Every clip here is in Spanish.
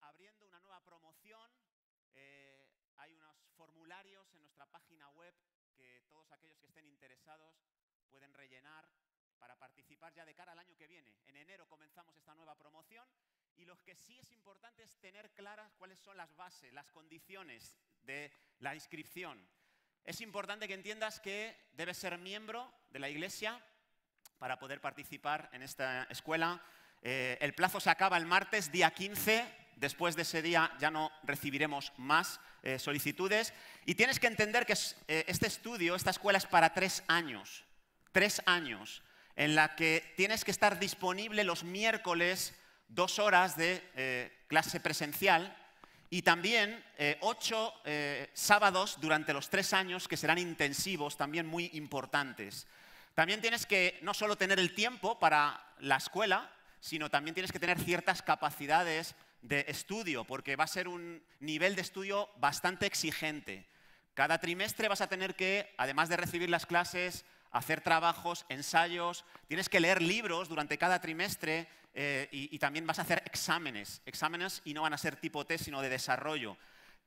abriendo una nueva promoción. Eh, hay unos formularios en nuestra página web que todos aquellos que estén interesados pueden rellenar para participar ya de cara al año que viene. En enero comenzamos esta nueva promoción y lo que sí es importante es tener claras cuáles son las bases, las condiciones de la inscripción. Es importante que entiendas que debes ser miembro de la Iglesia para poder participar en esta escuela. Eh, el plazo se acaba el martes, día 15 después de ese día ya no recibiremos más eh, solicitudes. Y tienes que entender que eh, este estudio, esta escuela es para tres años, tres años, en la que tienes que estar disponible los miércoles dos horas de eh, clase presencial y también ocho sábados durante los tres años que serán intensivos, también muy importantes. También tienes que no solo tener el tiempo para la escuela, sino también tienes que tener ciertas capacidades de estudio, porque va a ser un nivel de estudio bastante exigente. Cada trimestre vas a tener que, además de recibir las clases, hacer trabajos, ensayos, tienes que leer libros durante cada trimestre eh, y, también vas a hacer exámenes. Exámenes y no van a ser tipo test, sino de desarrollo.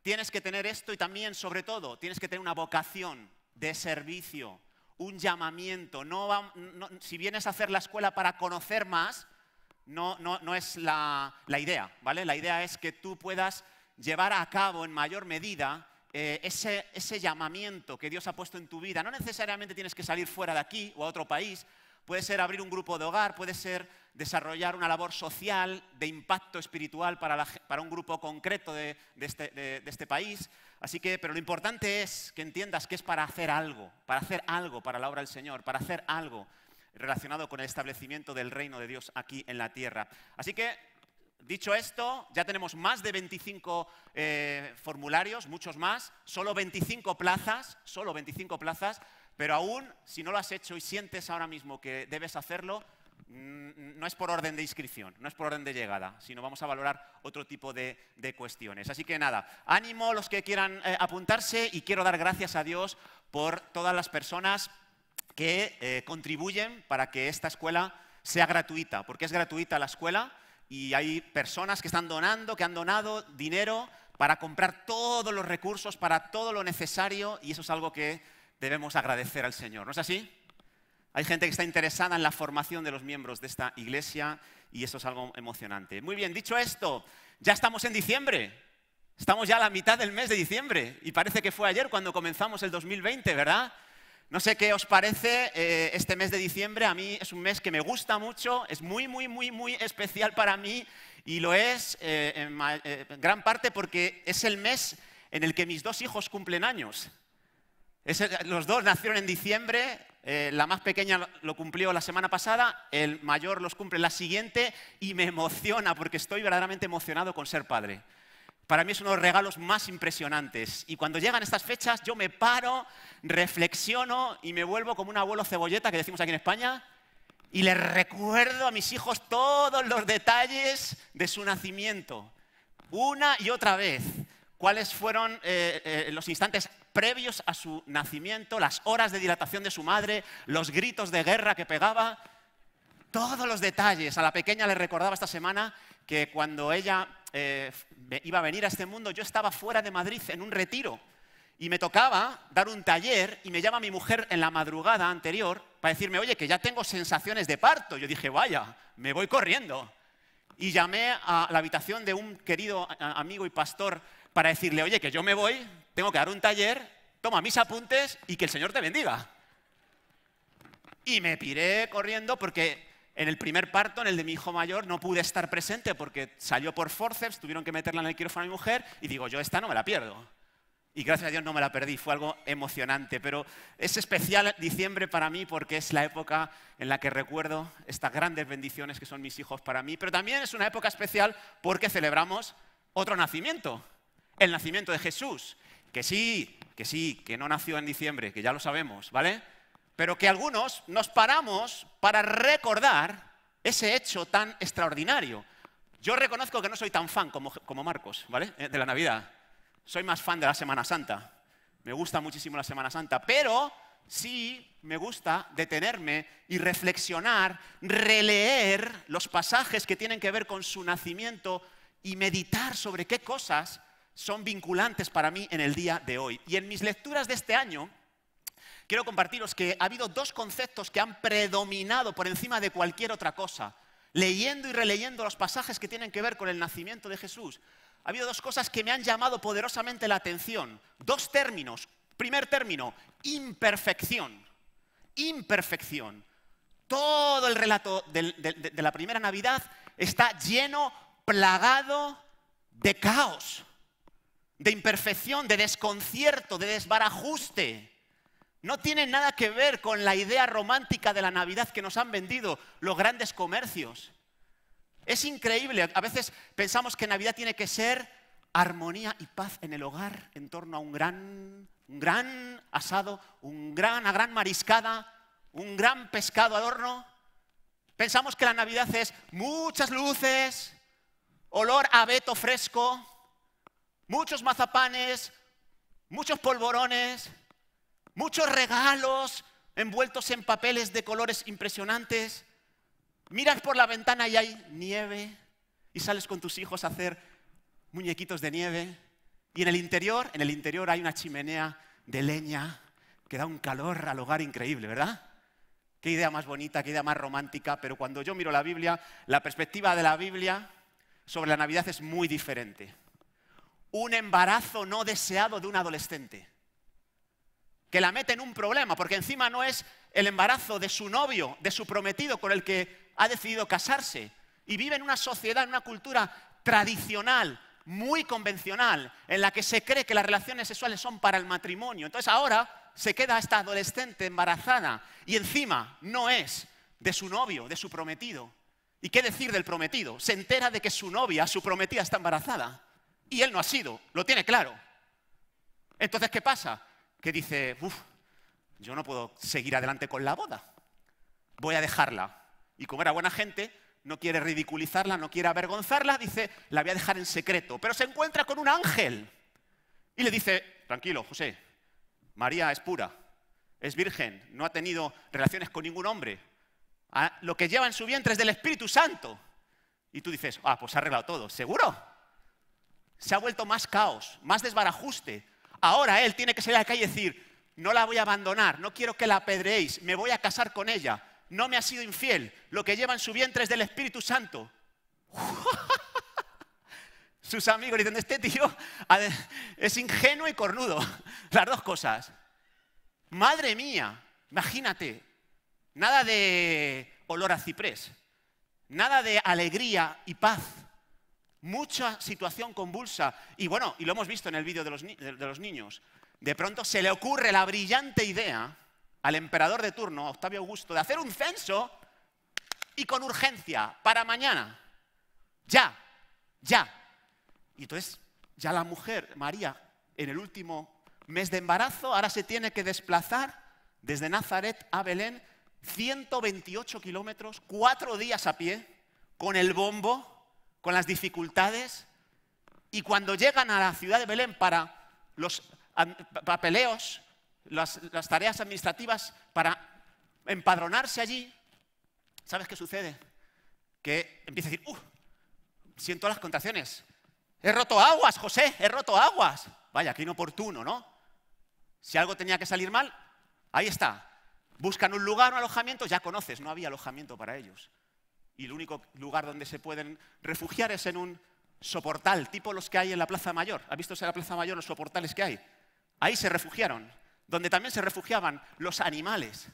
Tienes que tener esto y también, sobre todo, tienes que tener una vocación de servicio, un llamamiento. No, si vienes a hacer la escuela para conocer más, no, no, no es la, idea, ¿vale? La idea es que tú puedas llevar a cabo en mayor medida eh, ese, llamamiento que Dios ha puesto en tu vida. No necesariamente tienes que salir fuera de aquí o a otro país, puede ser abrir un grupo de hogar, puede ser desarrollar una labor social de impacto espiritual para, un grupo concreto de, este, de, este, país. Así que, pero lo importante es que entiendas que es para hacer algo, para hacer algo para la obra del Señor, para hacer algo relacionado con el establecimiento del reino de Dios aquí en la tierra. Así que, dicho esto, ya tenemos más de 25 eh, formularios, muchos más, solo 25 plazas, solo 25 plazas, pero aún si no lo has hecho y sientes ahora mismo que debes hacerlo, mm, no es por orden de inscripción, no es por orden de llegada, sino vamos a valorar otro tipo de, cuestiones. Así que nada, ánimo los que quieran eh, apuntarse y quiero dar gracias a Dios por todas las personas que eh, contribuyen para que esta escuela sea gratuita, porque es gratuita la escuela y hay personas que están donando, que han donado dinero para comprar todos los recursos, para todo lo necesario, y eso es algo que debemos agradecer al Señor. ¿No es así? Hay gente que está interesada en la formación de los miembros de esta iglesia y eso es algo emocionante. Muy bien, dicho esto, ya estamos en diciembre. Estamos ya a la mitad del mes de diciembre y parece que fue ayer cuando comenzamos el 2020, ¿verdad? No sé qué os parece eh, este mes de diciembre. A mí es un mes que me gusta mucho, es muy, muy, muy, muy especial para mí y lo es eh, en, eh, gran parte porque es el mes en el que mis dos hijos cumplen años. los dos nacieron en diciembre, la más pequeña lo cumplió la semana pasada, el mayor los cumple la siguiente y me emociona porque estoy verdaderamente emocionado con ser padre. Para mí es uno de los regalos más impresionantes. Y cuando llegan estas fechas, yo me paro, reflexiono y me vuelvo como un abuelo cebolleta, que decimos aquí en España, y le recuerdo a mis hijos todos los detalles de su nacimiento, una y otra vez. Cuáles fueron eh, eh, los instantes previos a su nacimiento, las horas de dilatación de su madre, los gritos de guerra que pegaba, todos los detalles. A la pequeña le recordaba esta semana que cuando ella eh, iba a venir a este mundo, yo estaba fuera de Madrid en un retiro y me tocaba dar un taller y me llama mi mujer en la madrugada anterior para decirme, oye, que ya tengo sensaciones de parto. Yo dije, vaya, me voy corriendo. Y llamé a la habitación de un querido amigo y pastor para decirle, oye, que yo me voy, tengo que dar un taller, toma mis apuntes y que el Señor te bendiga. Y me piré corriendo porque en el primer parto, en el de mi hijo mayor, no pude estar presente porque salió por forceps, tuvieron que meterla en el quirófano a mi mujer y digo, yo esta no me la pierdo. Y gracias a Dios no me la perdí, fue algo emocionante, pero es especial diciembre para mí porque es la época en la que recuerdo estas grandes bendiciones que son mis hijos para mí, pero también es una época especial porque celebramos otro nacimiento, el nacimiento de Jesús, que sí, que sí, que no nació en diciembre, que ya lo sabemos, ¿vale? pero que algunos nos paramos para recordar ese hecho tan extraordinario. Yo reconozco que no soy tan fan como, Marcos, ¿vale? Eh, de la Navidad. Soy más fan de la Semana Santa. Me gusta muchísimo la Semana Santa, pero sí me gusta detenerme y reflexionar, releer los pasajes que tienen que ver con su nacimiento y meditar sobre qué cosas son vinculantes para mí en el día de hoy. Y en mis lecturas de este año, quiero compartiros que ha habido dos conceptos que han predominado por encima de cualquier otra cosa. Leyendo y releyendo los pasajes que tienen que ver con el nacimiento de Jesús, ha habido dos cosas que me han llamado poderosamente la atención. Dos términos. Primer término, imperfección. Imperfección. Todo el relato de, la primera Navidad está lleno, plagado de caos, de imperfección, de desconcierto, de desbarajuste no tiene nada que ver con la idea romántica de la Navidad que nos han vendido los grandes comercios. Es increíble, a veces pensamos que Navidad tiene que ser armonía y paz en el hogar, en torno a un gran, un gran asado, un gran, una gran mariscada, un gran pescado adorno. Pensamos que la Navidad es muchas luces, olor a abeto fresco, muchos mazapanes, muchos polvorones, muchos regalos envueltos en papeles de colores impresionantes. Miras por la ventana y hay nieve y sales con tus hijos a hacer muñequitos de nieve. Y en el interior, en el interior hay una chimenea de leña que da un calor al hogar increíble, ¿verdad? Qué idea más bonita, qué idea más romántica, pero cuando yo miro la Biblia, la perspectiva de la Biblia sobre la Navidad es muy diferente. Un embarazo no deseado de un adolescente que la mete en un problema, porque encima no es el embarazo de su novio, de su prometido con el que ha decidido casarse. Y vive en una sociedad, en una cultura tradicional, muy convencional, en la que se cree que las relaciones sexuales son para el matrimonio. Entonces ahora se queda esta adolescente embarazada y encima no es de su novio, de su prometido. ¿Y qué decir del prometido? Se entera de que su novia, su prometida, está embarazada. Y él no ha sido, lo tiene claro. Entonces, ¿qué pasa? que dice, uff, yo no puedo seguir adelante con la boda, voy a dejarla. Y como era buena gente, no quiere ridiculizarla, no quiere avergonzarla, dice, la voy a dejar en secreto. Pero se encuentra con un ángel y le dice, tranquilo, José, María es pura, es virgen, no ha tenido relaciones con ningún hombre. Lo que lleva en su vientre es del Espíritu Santo. Y tú dices, ah, pues ha arreglado todo, ¿seguro? Se ha vuelto más caos, más desbarajuste, Ahora él tiene que salir a la calle y decir, no la voy a abandonar, no quiero que la apedreéis, me voy a casar con ella, no me ha sido infiel, lo que lleva en su vientre es del Espíritu Santo. Sus amigos dicen, este tío es ingenuo y cornudo, las dos cosas. Madre mía, imagínate, nada de olor a ciprés, nada de alegría y paz mucha situación convulsa. Y bueno, y lo hemos visto en el vídeo de los, de, los niños. De pronto se le ocurre la brillante idea al emperador de turno, Octavio Augusto, de hacer un censo y con urgencia, para mañana. Ya, ya. Y entonces, ya la mujer, María, en el último mes de embarazo, ahora se tiene que desplazar desde Nazaret a Belén, 128 kilómetros, cuatro días a pie, con el bombo, con las dificultades, y cuando llegan a la ciudad de Belén para los papeleos, las, tareas administrativas, para empadronarse allí, ¿sabes qué sucede? Que empieza a decir, ¡uh! Siento las contracciones. He roto aguas, José, he roto aguas. Vaya, qué inoportuno, ¿no? Si algo tenía que salir mal, ahí está. Buscan un lugar, un alojamiento, ya conoces, no había alojamiento para ellos y el único lugar donde se pueden refugiar es en un soportal, tipo los que hay en la Plaza Mayor. ¿Ha visto en la Plaza Mayor los soportales que hay? Ahí se refugiaron, donde también se refugiaban los animales.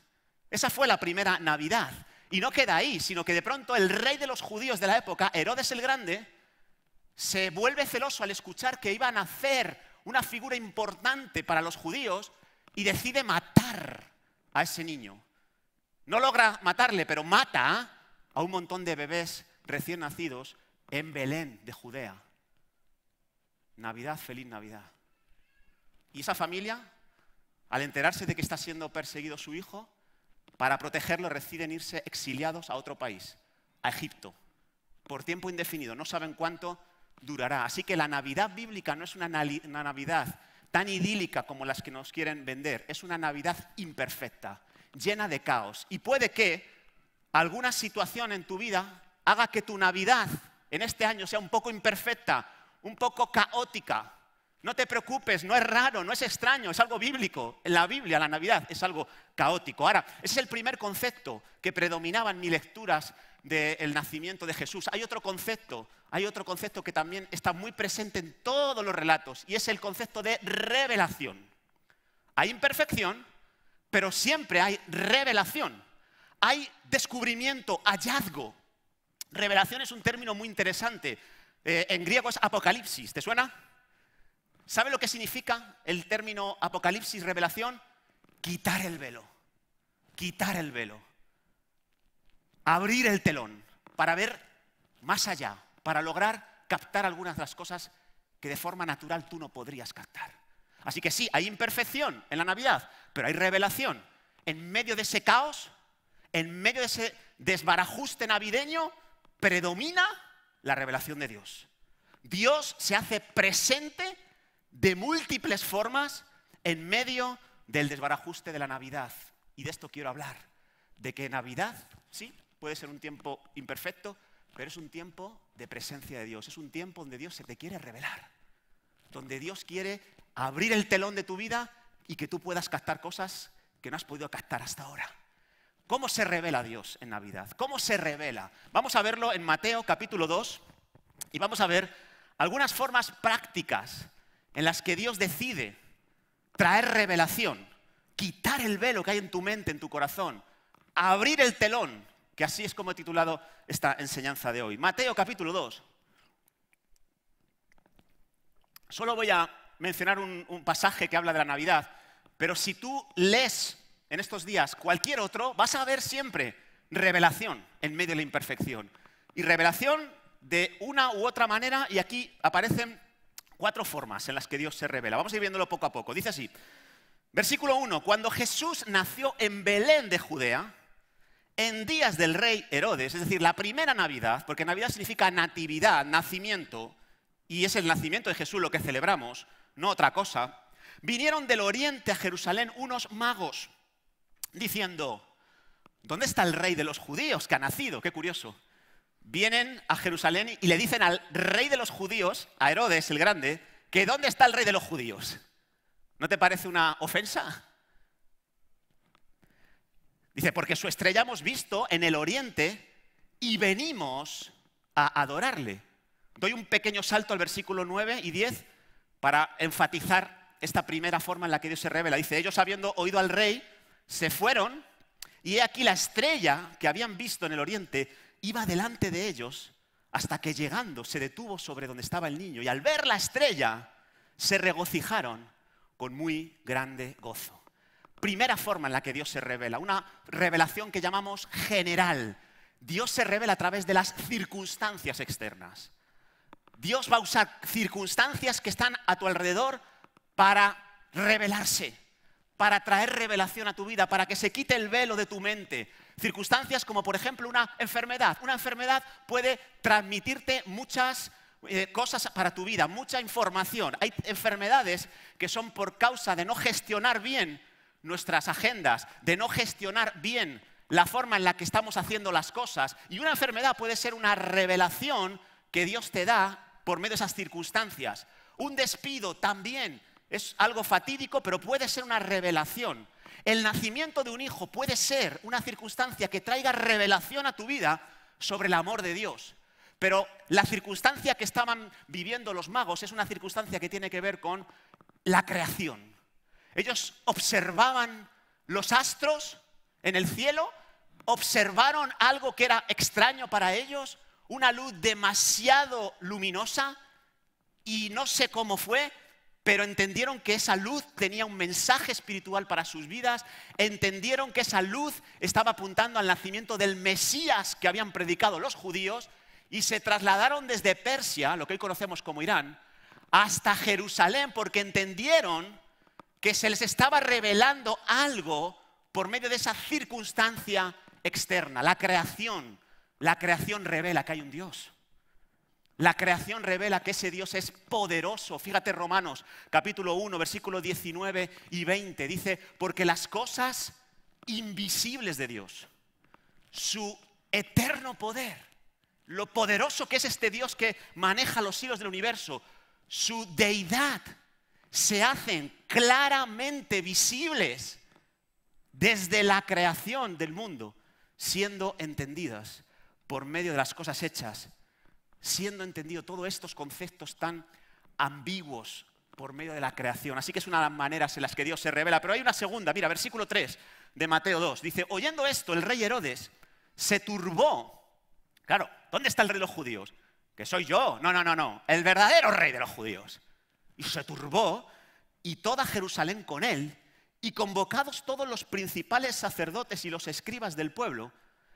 Esa fue la primera Navidad. Y no queda ahí, sino que de pronto el rey de los judíos de la época, Herodes el Grande, se vuelve celoso al escuchar que iban a hacer una figura importante para los judíos y decide matar a ese niño. No logra matarle, pero mata a un montón de bebés recién nacidos en Belén de Judea. Navidad, feliz Navidad. Y esa familia, al enterarse de que está siendo perseguido su hijo, para protegerlo deciden irse exiliados a otro país, a Egipto, por tiempo indefinido, no saben cuánto durará. Así que la Navidad bíblica no es una, una Navidad tan idílica como las que nos quieren vender, es una Navidad imperfecta, llena de caos. Y puede que alguna situación en tu vida haga que tu Navidad en este año sea un poco imperfecta, un poco caótica. No te preocupes, no es raro, no es extraño, es algo bíblico. En la Biblia la Navidad es algo caótico. Ahora, ese es el primer concepto que predominaba en mis lecturas del nacimiento de Jesús. Hay otro concepto, hay otro concepto que también está muy presente en todos los relatos y es el concepto de revelación. Hay imperfección, pero siempre hay revelación hay descubrimiento, hallazgo. Revelación es un término muy interesante. Eh, en griego es apocalipsis. ¿Te suena? ¿Sabe lo que significa el término apocalipsis, revelación? Quitar el velo. Quitar el velo. Abrir el telón para ver más allá, para lograr captar algunas de las cosas que de forma natural tú no podrías captar. Así que sí, hay imperfección en la Navidad, pero hay revelación. En medio de ese caos en medio de ese desbarajuste navideño, predomina la revelación de Dios. Dios se hace presente de múltiples formas en medio del desbarajuste de la Navidad. Y de esto quiero hablar, de que Navidad, sí, puede ser un tiempo imperfecto, pero es un tiempo de presencia de Dios, es un tiempo donde Dios se te quiere revelar, donde Dios quiere abrir el telón de tu vida y que tú puedas captar cosas que no has podido captar hasta ahora. ¿Cómo se revela Dios en Navidad? ¿Cómo se revela? Vamos a verlo en Mateo capítulo 2 y vamos a ver algunas formas prácticas en las que Dios decide traer revelación, quitar el velo que hay en tu mente, en tu corazón, abrir el telón, que así es como he titulado esta enseñanza de hoy. Mateo capítulo 2. Solo voy a mencionar un, un pasaje que habla de la Navidad, pero si tú lees en estos días, cualquier otro, vas a ver siempre revelación en medio de la imperfección. Y revelación de una u otra manera, y aquí aparecen cuatro formas en las que Dios se revela. Vamos a ir viéndolo poco a poco. Dice así, versículo 1, cuando Jesús nació en Belén de Judea, en días del rey Herodes, es decir, la primera Navidad, porque Navidad significa natividad, nacimiento, y es el nacimiento de Jesús lo que celebramos, no otra cosa, vinieron del oriente a Jerusalén unos magos diciendo, ¿dónde está el rey de los judíos que ha nacido? Qué curioso. Vienen a Jerusalén y le dicen al rey de los judíos, a Herodes el Grande, que ¿dónde está el rey de los judíos? ¿No te parece una ofensa? Dice, porque su estrella hemos visto en el oriente y venimos a adorarle. Doy un pequeño salto al versículo 9 y 10 para enfatizar esta primera forma en la que Dios se revela. Dice, ellos habiendo oído al rey, se fueron y he aquí la estrella que habían visto en el oriente iba delante de ellos hasta que llegando se detuvo sobre donde estaba el niño y al ver la estrella se regocijaron con muy grande gozo. Primera forma en la que Dios se revela, una revelación que llamamos general. Dios se revela a través de las circunstancias externas. Dios va a usar circunstancias que están a tu alrededor para revelarse para traer revelación a tu vida, para que se quite el velo de tu mente. Circunstancias como, por ejemplo, una enfermedad. Una enfermedad puede transmitirte muchas eh, cosas para tu vida, mucha información. Hay enfermedades que son por causa de no gestionar bien nuestras agendas, de no gestionar bien la forma en la que estamos haciendo las cosas. Y una enfermedad puede ser una revelación que Dios te da por medio de esas circunstancias. Un despido también es algo fatídico, pero puede ser una revelación. El nacimiento de un hijo puede ser una circunstancia que traiga revelación a tu vida sobre el amor de Dios. Pero la circunstancia que estaban viviendo los magos es una circunstancia que tiene que ver con la creación. Ellos observaban los astros en el cielo, observaron algo que era extraño para ellos, una luz demasiado luminosa, y no sé cómo fue, pero entendieron que esa luz tenía un mensaje espiritual para sus vidas, entendieron que esa luz estaba apuntando al nacimiento del Mesías que habían predicado los judíos, y se trasladaron desde Persia, lo que hoy conocemos como Irán, hasta Jerusalén, porque entendieron que se les estaba revelando algo por medio de esa circunstancia externa, la creación. La creación revela que hay un Dios. La creación revela que ese Dios es poderoso. Fíjate Romanos capítulo 1, versículo 19 y 20. Dice, porque las cosas invisibles de Dios, su eterno poder, lo poderoso que es este Dios que maneja los hilos del universo, su deidad, se hacen claramente visibles desde la creación del mundo, siendo entendidas por medio de las cosas hechas siendo entendido todos estos conceptos tan ambiguos por medio de la creación. Así que es una de las maneras en las que Dios se revela. Pero hay una segunda, mira, versículo 3 de Mateo 2. Dice, oyendo esto, el rey Herodes se turbó. Claro, ¿dónde está el rey de los judíos? Que soy yo. No, no, no, no. El verdadero rey de los judíos. Y se turbó y toda Jerusalén con él. Y convocados todos los principales sacerdotes y los escribas del pueblo,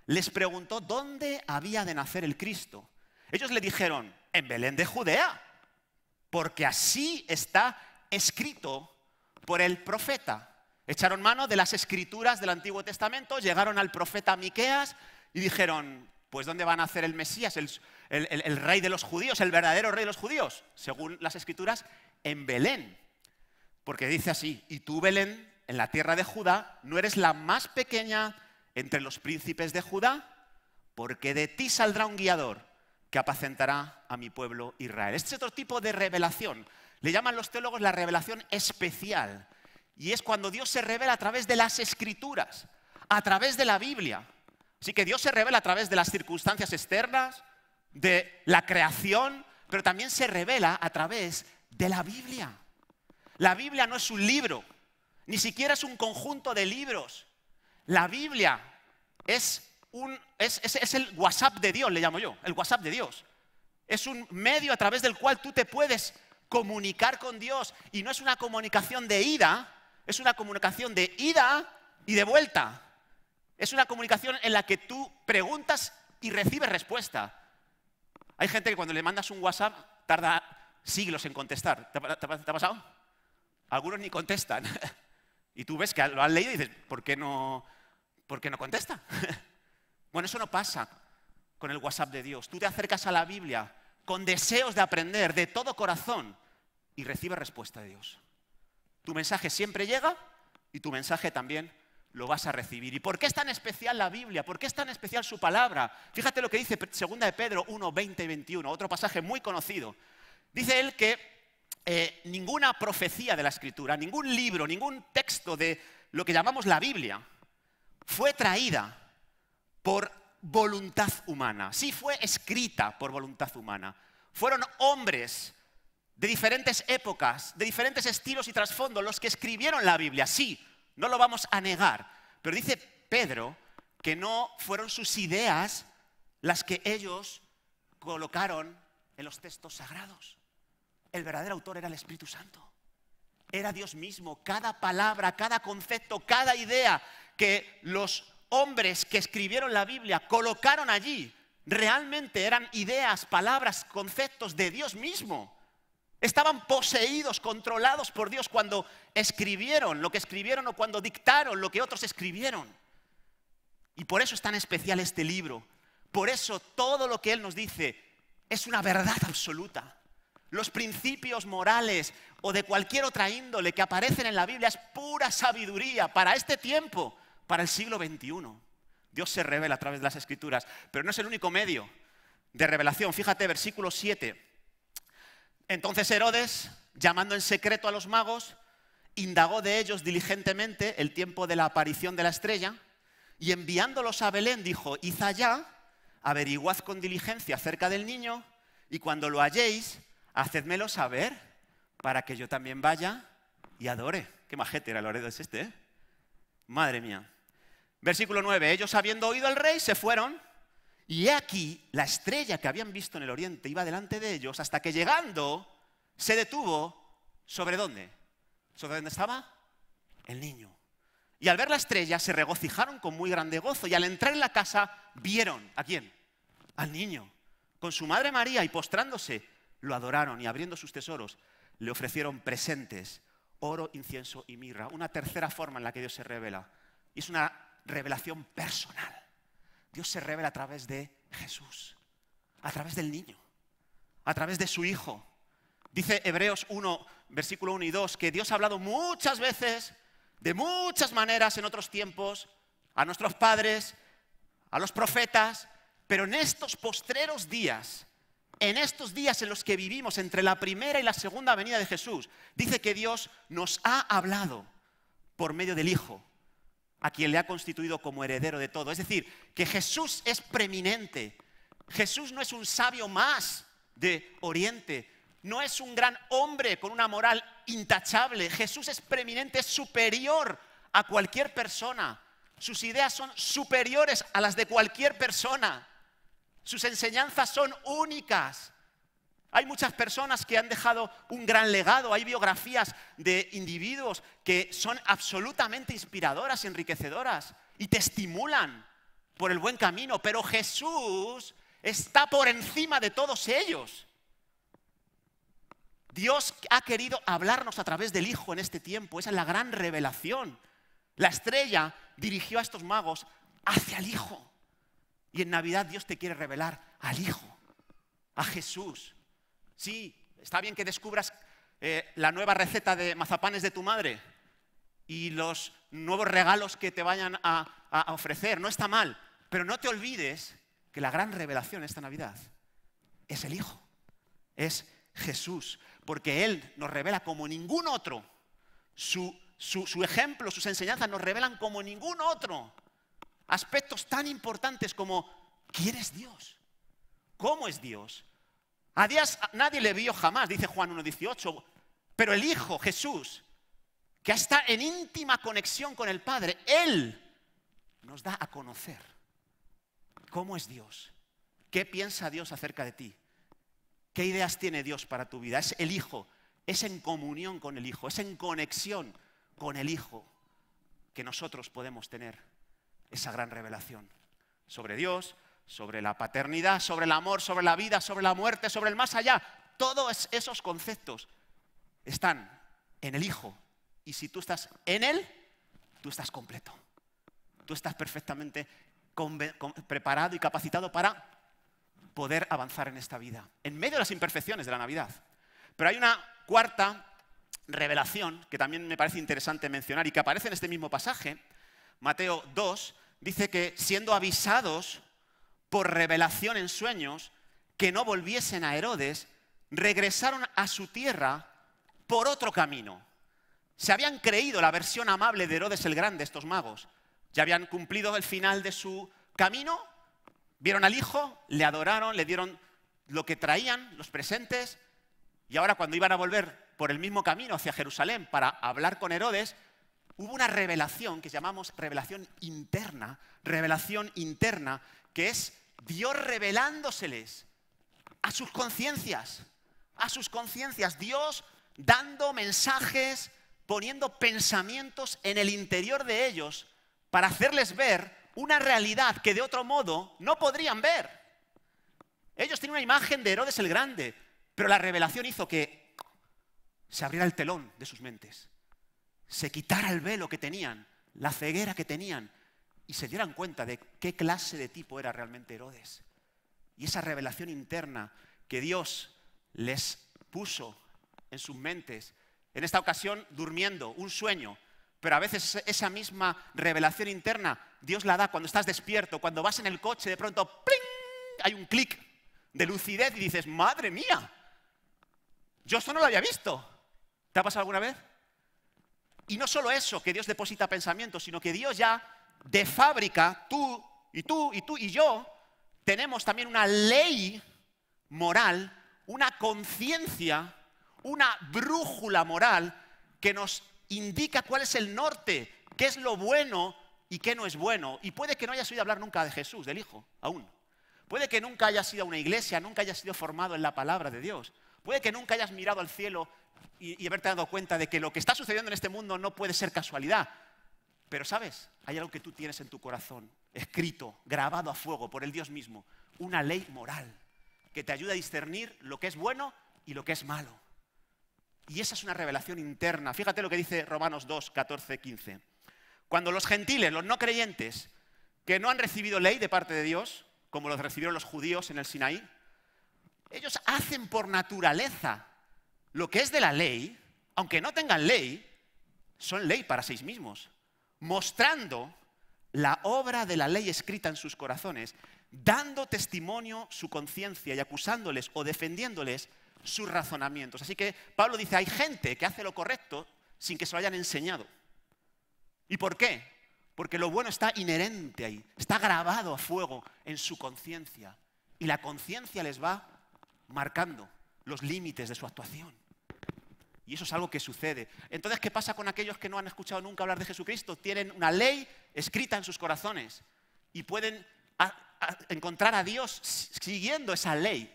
les preguntó dónde había de nacer el Cristo. Ellos le dijeron, en Belén de Judea, porque así está escrito por el profeta. Echaron mano de las escrituras del Antiguo Testamento, llegaron al profeta Miqueas y dijeron, pues ¿dónde van a hacer el Mesías, el, el, rey de los judíos, el verdadero rey de los judíos? Según las escrituras, en Belén. Porque dice así, y tú Belén, en la tierra de Judá, no eres la más pequeña entre los príncipes de Judá, porque de ti saldrá un guiador que apacentará a mi pueblo Israel. Este es otro tipo de revelación. Le llaman los teólogos la revelación especial. Y es cuando Dios se revela a través de las escrituras, a través de la Biblia. Así que Dios se revela a través de las circunstancias externas, de la creación, pero también se revela a través de la Biblia. La Biblia no es un libro, ni siquiera es un conjunto de libros. La Biblia es es, el WhatsApp de Dios, le llamo yo, el WhatsApp de Dios. Es un medio a través del cual tú te puedes comunicar con Dios y no es una comunicación de ida, es una comunicación de ida y de vuelta. Es una comunicación en la que tú preguntas y recibes respuesta. Hay gente que cuando le mandas un WhatsApp tarda siglos en contestar. ¿Te, ha pasado? Algunos ni contestan. y tú ves que lo han leído y dices, ¿por qué no, por qué no contesta? Bueno, eso no pasa con el WhatsApp de Dios. Tú te acercas a la Biblia con deseos de aprender de todo corazón y recibes respuesta de Dios. Tu mensaje siempre llega y tu mensaje también lo vas a recibir. ¿Y por qué es tan especial la Biblia? ¿Por qué es tan especial su palabra? Fíjate lo que dice 2 de Pedro 1, 20 y 21, otro pasaje muy conocido. Dice él que eh, ninguna profecía de la Escritura, ningún libro, ningún texto de lo que llamamos la Biblia fue traída por voluntad humana. Sí fue escrita por voluntad humana. Fueron hombres de diferentes épocas, de diferentes estilos y trasfondos los que escribieron la Biblia. Sí, no lo vamos a negar. Pero dice Pedro que no fueron sus ideas las que ellos colocaron en los textos sagrados. El verdadero autor era el Espíritu Santo. Era Dios mismo. Cada palabra, cada concepto, cada idea que los hombres que escribieron la Biblia colocaron allí realmente eran ideas, palabras, conceptos de Dios mismo. Estaban poseídos, controlados por Dios cuando escribieron lo que escribieron o cuando dictaron lo que otros escribieron. Y por eso es tan especial este libro. Por eso todo lo que Él nos dice es una verdad absoluta. Los principios morales o de cualquier otra índole que aparecen en la Biblia es pura sabiduría para este tiempo para el siglo XXI. Dios se revela a través de las escrituras, pero no es el único medio de revelación. Fíjate, versículo 7. Entonces Herodes, llamando en secreto a los magos, indagó de ellos diligentemente el tiempo de la aparición de la estrella y enviándolos a Belén dijo, id allá, averiguad con diligencia acerca del niño y cuando lo halléis, hacedmelo saber para que yo también vaya y adore. Qué majete era Loredo es este, ¿eh? Madre mía. Versículo 9, ellos habiendo oído al rey se fueron y he aquí la estrella que habían visto en el oriente iba delante de ellos hasta que llegando se detuvo sobre dónde? ¿Sobre dónde estaba? El niño. Y al ver la estrella se regocijaron con muy grande gozo y al entrar en la casa vieron a quién? Al niño, con su madre María y postrándose lo adoraron y abriendo sus tesoros le ofrecieron presentes, oro, incienso y mirra, una tercera forma en la que Dios se revela. es una revelación personal. Dios se revela a través de Jesús, a través del niño, a través de su hijo. Dice Hebreos 1, versículo 1 y 2, que Dios ha hablado muchas veces, de muchas maneras en otros tiempos, a nuestros padres, a los profetas, pero en estos postreros días, en estos días en los que vivimos entre la primera y la segunda venida de Jesús, dice que Dios nos ha hablado por medio del Hijo, a quien le ha constituido como heredero de todo. Es decir, que Jesús es preeminente. Jesús no es un sabio más de Oriente, no es un gran hombre con una moral intachable. Jesús es preeminente, es superior a cualquier persona. Sus ideas son superiores a las de cualquier persona. Sus enseñanzas son únicas. Hay muchas personas que han dejado un gran legado, hay biografías de individuos que son absolutamente inspiradoras, enriquecedoras y te estimulan por el buen camino, pero Jesús está por encima de todos ellos. Dios ha querido hablarnos a través del Hijo en este tiempo, esa es la gran revelación. La estrella dirigió a estos magos hacia el Hijo. Y en Navidad Dios te quiere revelar al Hijo, a Jesús, Sí, está bien que descubras eh, la nueva receta de mazapanes de tu madre y los nuevos regalos que te vayan a, ofrecer. No está mal, pero no te olvides que la gran revelación esta Navidad es el Hijo, es Jesús, porque Él nos revela como ningún otro. su, ejemplo, sus enseñanzas nos revelan como ningún otro aspectos tan importantes como quién es Dios, cómo es Dios a Dios nadie le vio jamás, dice Juan 1.18, pero el Hijo, Jesús, que está en íntima conexión con el Padre, Él nos da a conocer cómo es Dios, qué piensa Dios acerca de ti, qué ideas tiene Dios para tu vida. Es el Hijo, es en comunión con el Hijo, es en conexión con el Hijo que nosotros podemos tener esa gran revelación sobre Dios, sobre la paternidad, sobre el amor, sobre la vida, sobre la muerte, sobre el más allá. Todos esos conceptos están en el Hijo. Y si tú estás en Él, tú estás completo. Tú estás perfectamente preparado y capacitado para poder avanzar en esta vida, en medio de las imperfecciones de la Navidad. Pero hay una cuarta revelación que también me parece interesante mencionar y que aparece en este mismo pasaje. Mateo 2 dice que siendo avisados por revelación en sueños, que no volviesen a Herodes, regresaron a su tierra por otro camino. Se habían creído la versión amable de Herodes el Grande, estos magos. Ya habían cumplido el final de su camino, vieron al hijo, le adoraron, le dieron lo que traían, los presentes, y ahora cuando iban a volver por el mismo camino hacia Jerusalén para hablar con Herodes, hubo una revelación que llamamos revelación interna, revelación interna, que es Dios revelándoseles a sus conciencias, a sus conciencias, Dios dando mensajes, poniendo pensamientos en el interior de ellos para hacerles ver una realidad que de otro modo no podrían ver. Ellos tienen una imagen de Herodes el Grande, pero la revelación hizo que se abriera el telón de sus mentes, se quitara el velo que tenían, la ceguera que tenían, y se dieran cuenta de qué clase de tipo era realmente Herodes. Y esa revelación interna que Dios les puso en sus mentes, en esta ocasión durmiendo, un sueño, pero a veces esa misma revelación interna Dios la da cuando estás despierto, cuando vas en el coche, de pronto ¡pling! hay un clic de lucidez y dices, madre mía, yo esto no lo había visto. ¿Te ha pasado alguna vez? Y no solo eso, que Dios deposita pensamientos, sino que Dios ya de fábrica, tú y tú y tú y yo, tenemos también una ley moral, una conciencia, una brújula moral que nos indica cuál es el norte, qué es lo bueno y qué no es bueno. Y puede que no hayas oído hablar nunca de Jesús, del Hijo, aún. Puede que nunca hayas ido a una iglesia, nunca hayas sido formado en la palabra de Dios. Puede que nunca hayas mirado al cielo y, y haberte dado cuenta de que lo que está sucediendo en este mundo no puede ser casualidad, pero sabes, hay algo que tú tienes en tu corazón, escrito, grabado a fuego por el Dios mismo, una ley moral que te ayuda a discernir lo que es bueno y lo que es malo. Y esa es una revelación interna. Fíjate lo que dice Romanos 2, 14, 15. Cuando los gentiles, los no creyentes, que no han recibido ley de parte de Dios, como los recibieron los judíos en el Sinaí, ellos hacen por naturaleza lo que es de la ley, aunque no tengan ley, son ley para sí mismos mostrando la obra de la ley escrita en sus corazones, dando testimonio su conciencia y acusándoles o defendiéndoles sus razonamientos. Así que Pablo dice, hay gente que hace lo correcto sin que se lo hayan enseñado. ¿Y por qué? Porque lo bueno está inherente ahí, está grabado a fuego en su conciencia. Y la conciencia les va marcando los límites de su actuación. Y eso es algo que sucede. Entonces, ¿qué pasa con aquellos que no han escuchado nunca hablar de Jesucristo? Tienen una ley escrita en sus corazones y pueden encontrar a Dios siguiendo esa ley.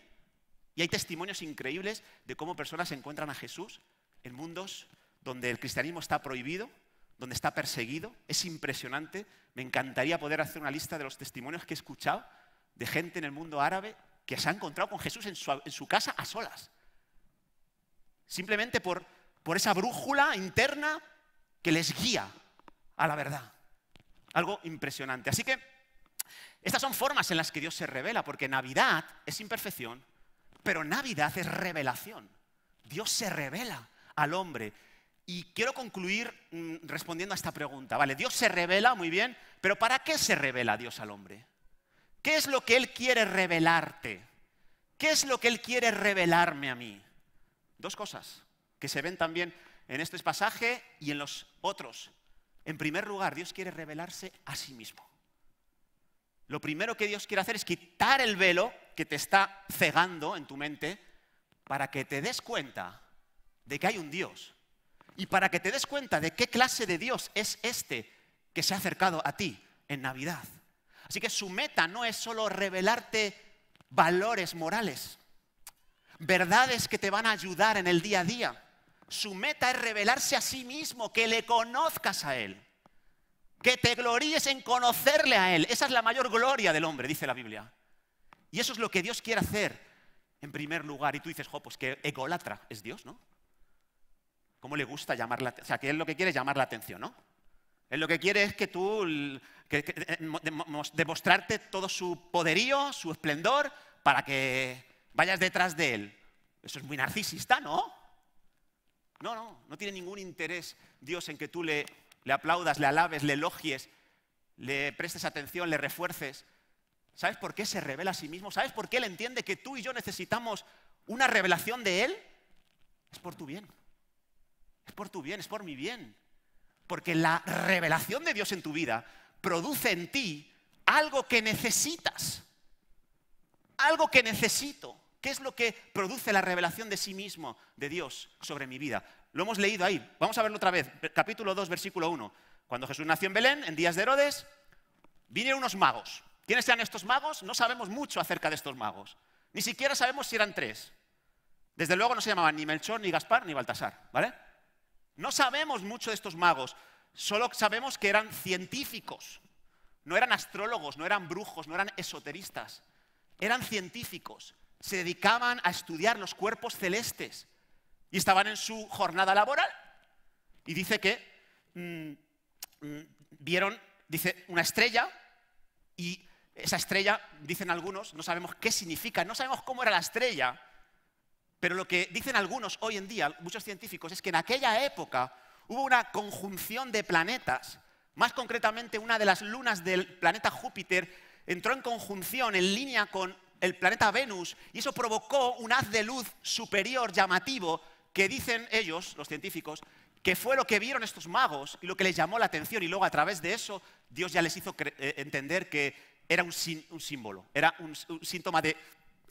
Y hay testimonios increíbles de cómo personas encuentran a Jesús en mundos donde el cristianismo está prohibido, donde está perseguido. Es impresionante. Me encantaría poder hacer una lista de los testimonios que he escuchado de gente en el mundo árabe que se ha encontrado con Jesús en su casa a solas simplemente por, esa brújula interna que les guía a la verdad. Algo impresionante. Así que estas son formas en las que Dios se revela, porque Navidad es imperfección, pero Navidad es revelación. Dios se revela al hombre. Y quiero concluir mm, respondiendo a esta pregunta. Vale, Dios se revela, muy bien, pero ¿para qué se revela Dios al hombre? ¿Qué es lo que Él quiere revelarte? ¿Qué es lo que Él quiere revelarme a mí? Dos cosas que se ven también en este pasaje y en los otros. En primer lugar, Dios quiere revelarse a sí mismo. Lo primero que Dios quiere hacer es quitar el velo que te está cegando en tu mente para que te des cuenta de que hay un Dios y para que te des cuenta de qué clase de Dios es este que se ha acercado a ti en Navidad. Así que su meta no es solo revelarte valores morales, verdades que te van a ayudar en el día a día. Su meta es revelarse a sí mismo, que le conozcas a Él, que te gloríes en conocerle a Él. Esa es la mayor gloria del hombre, dice la Biblia. Y eso es lo que Dios quiere hacer en primer lugar. Y tú dices, jo, pues que egolatra es Dios, ¿no? ¿Cómo le gusta llamar la atención? O sea, que Él lo que quiere es llamar la atención, ¿no? Él lo que quiere es que tú, eh, demostrarte todo su poderío, su esplendor, para que vayas detrás de él. Eso es muy narcisista, ¿no? No, no, no tiene ningún interés Dios en que tú le, le aplaudas, le alabes, le elogies, le prestes atención, le refuerces. ¿Sabes por qué se revela a sí mismo? ¿Sabes por qué Él entiende que tú y yo necesitamos una revelación de Él? Es por tu bien. Es por tu bien, es por mi bien. Porque la revelación de Dios en tu vida produce en ti algo que necesitas. Algo que necesito. ¿Qué es lo que produce la revelación de sí mismo, de Dios, sobre mi vida? Lo hemos leído ahí. Vamos a verlo otra vez. Capítulo 2, versículo 1. Cuando Jesús nació en Belén, en días de Herodes, vinieron unos magos. ¿Quiénes eran estos magos? No sabemos mucho acerca de estos magos. Ni siquiera sabemos si eran tres. Desde luego no se llamaban ni Melchor, ni Gaspar, ni Baltasar, ¿vale? No sabemos mucho de estos magos. Solo sabemos que eran científicos. No eran astrólogos, no eran brujos, no eran esoteristas. Eran científicos se dedicaban a estudiar los cuerpos celestes y estaban en su jornada laboral. Y dice que mm, mm, vieron, dice, una estrella y esa estrella, dicen algunos, no sabemos qué significa, no sabemos cómo era la estrella, pero lo que dicen algunos hoy en día, muchos científicos, es que en aquella época hubo una conjunción de planetas, más concretamente una de las lunas del planeta Júpiter entró en conjunción, en línea con el planeta Venus y eso provocó un haz de luz superior, llamativo, que dicen ellos, los científicos, que fue lo que vieron estos magos y lo que les llamó la atención y luego a través de eso Dios ya les hizo eh, entender que era un, símbolo, era un, síntoma de,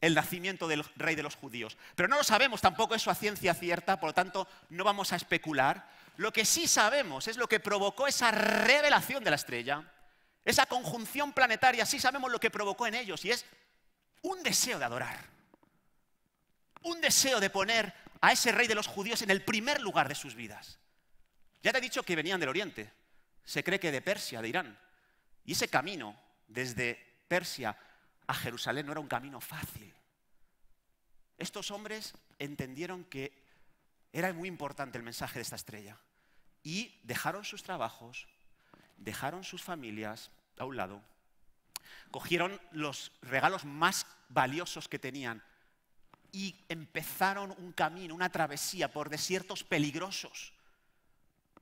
el nacimiento del rey de los judíos. Pero no lo sabemos tampoco eso a ciencia cierta, por lo tanto no vamos a especular. Lo que sí sabemos es lo que provocó esa revelación de la estrella, esa conjunción planetaria, sí sabemos lo que provocó en ellos y es un deseo de adorar, un deseo de poner a ese rey de los judíos en el primer lugar de sus vidas. Ya te he dicho que venían del Oriente, se cree que de Persia, de Irán. Y ese camino desde Persia a Jerusalén no era un camino fácil. Estos hombres entendieron que era muy importante el mensaje de esta estrella y dejaron sus trabajos, dejaron sus familias a un lado cogieron los regalos más valiosos que tenían y empezaron un camino, una travesía por desiertos peligrosos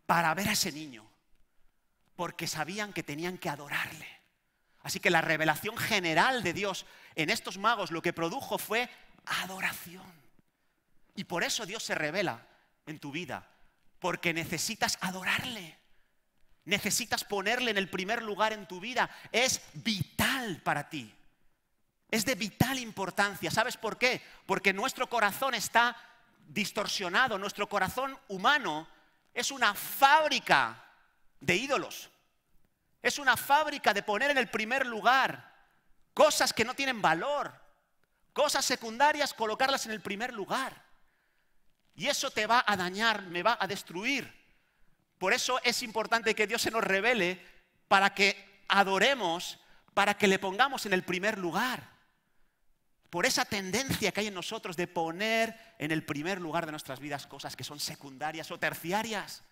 para ver a ese niño, porque sabían que tenían que adorarle. Así que la revelación general de Dios en estos magos lo que produjo fue adoración. Y por eso Dios se revela en tu vida, porque necesitas adorarle necesitas ponerle en el primer lugar en tu vida. Es vital para ti. Es de vital importancia. ¿Sabes por qué? Porque nuestro corazón está distorsionado, nuestro corazón humano es una fábrica de ídolos. Es una fábrica de poner en el primer lugar cosas que no tienen valor, cosas secundarias, colocarlas en el primer lugar. Y eso te va a dañar, me va a destruir. Por eso es importante que Dios se nos revele para que adoremos, para que le pongamos en el primer lugar. Por esa tendencia que hay en nosotros de poner en el primer lugar de nuestras vidas cosas que son secundarias o terciarias.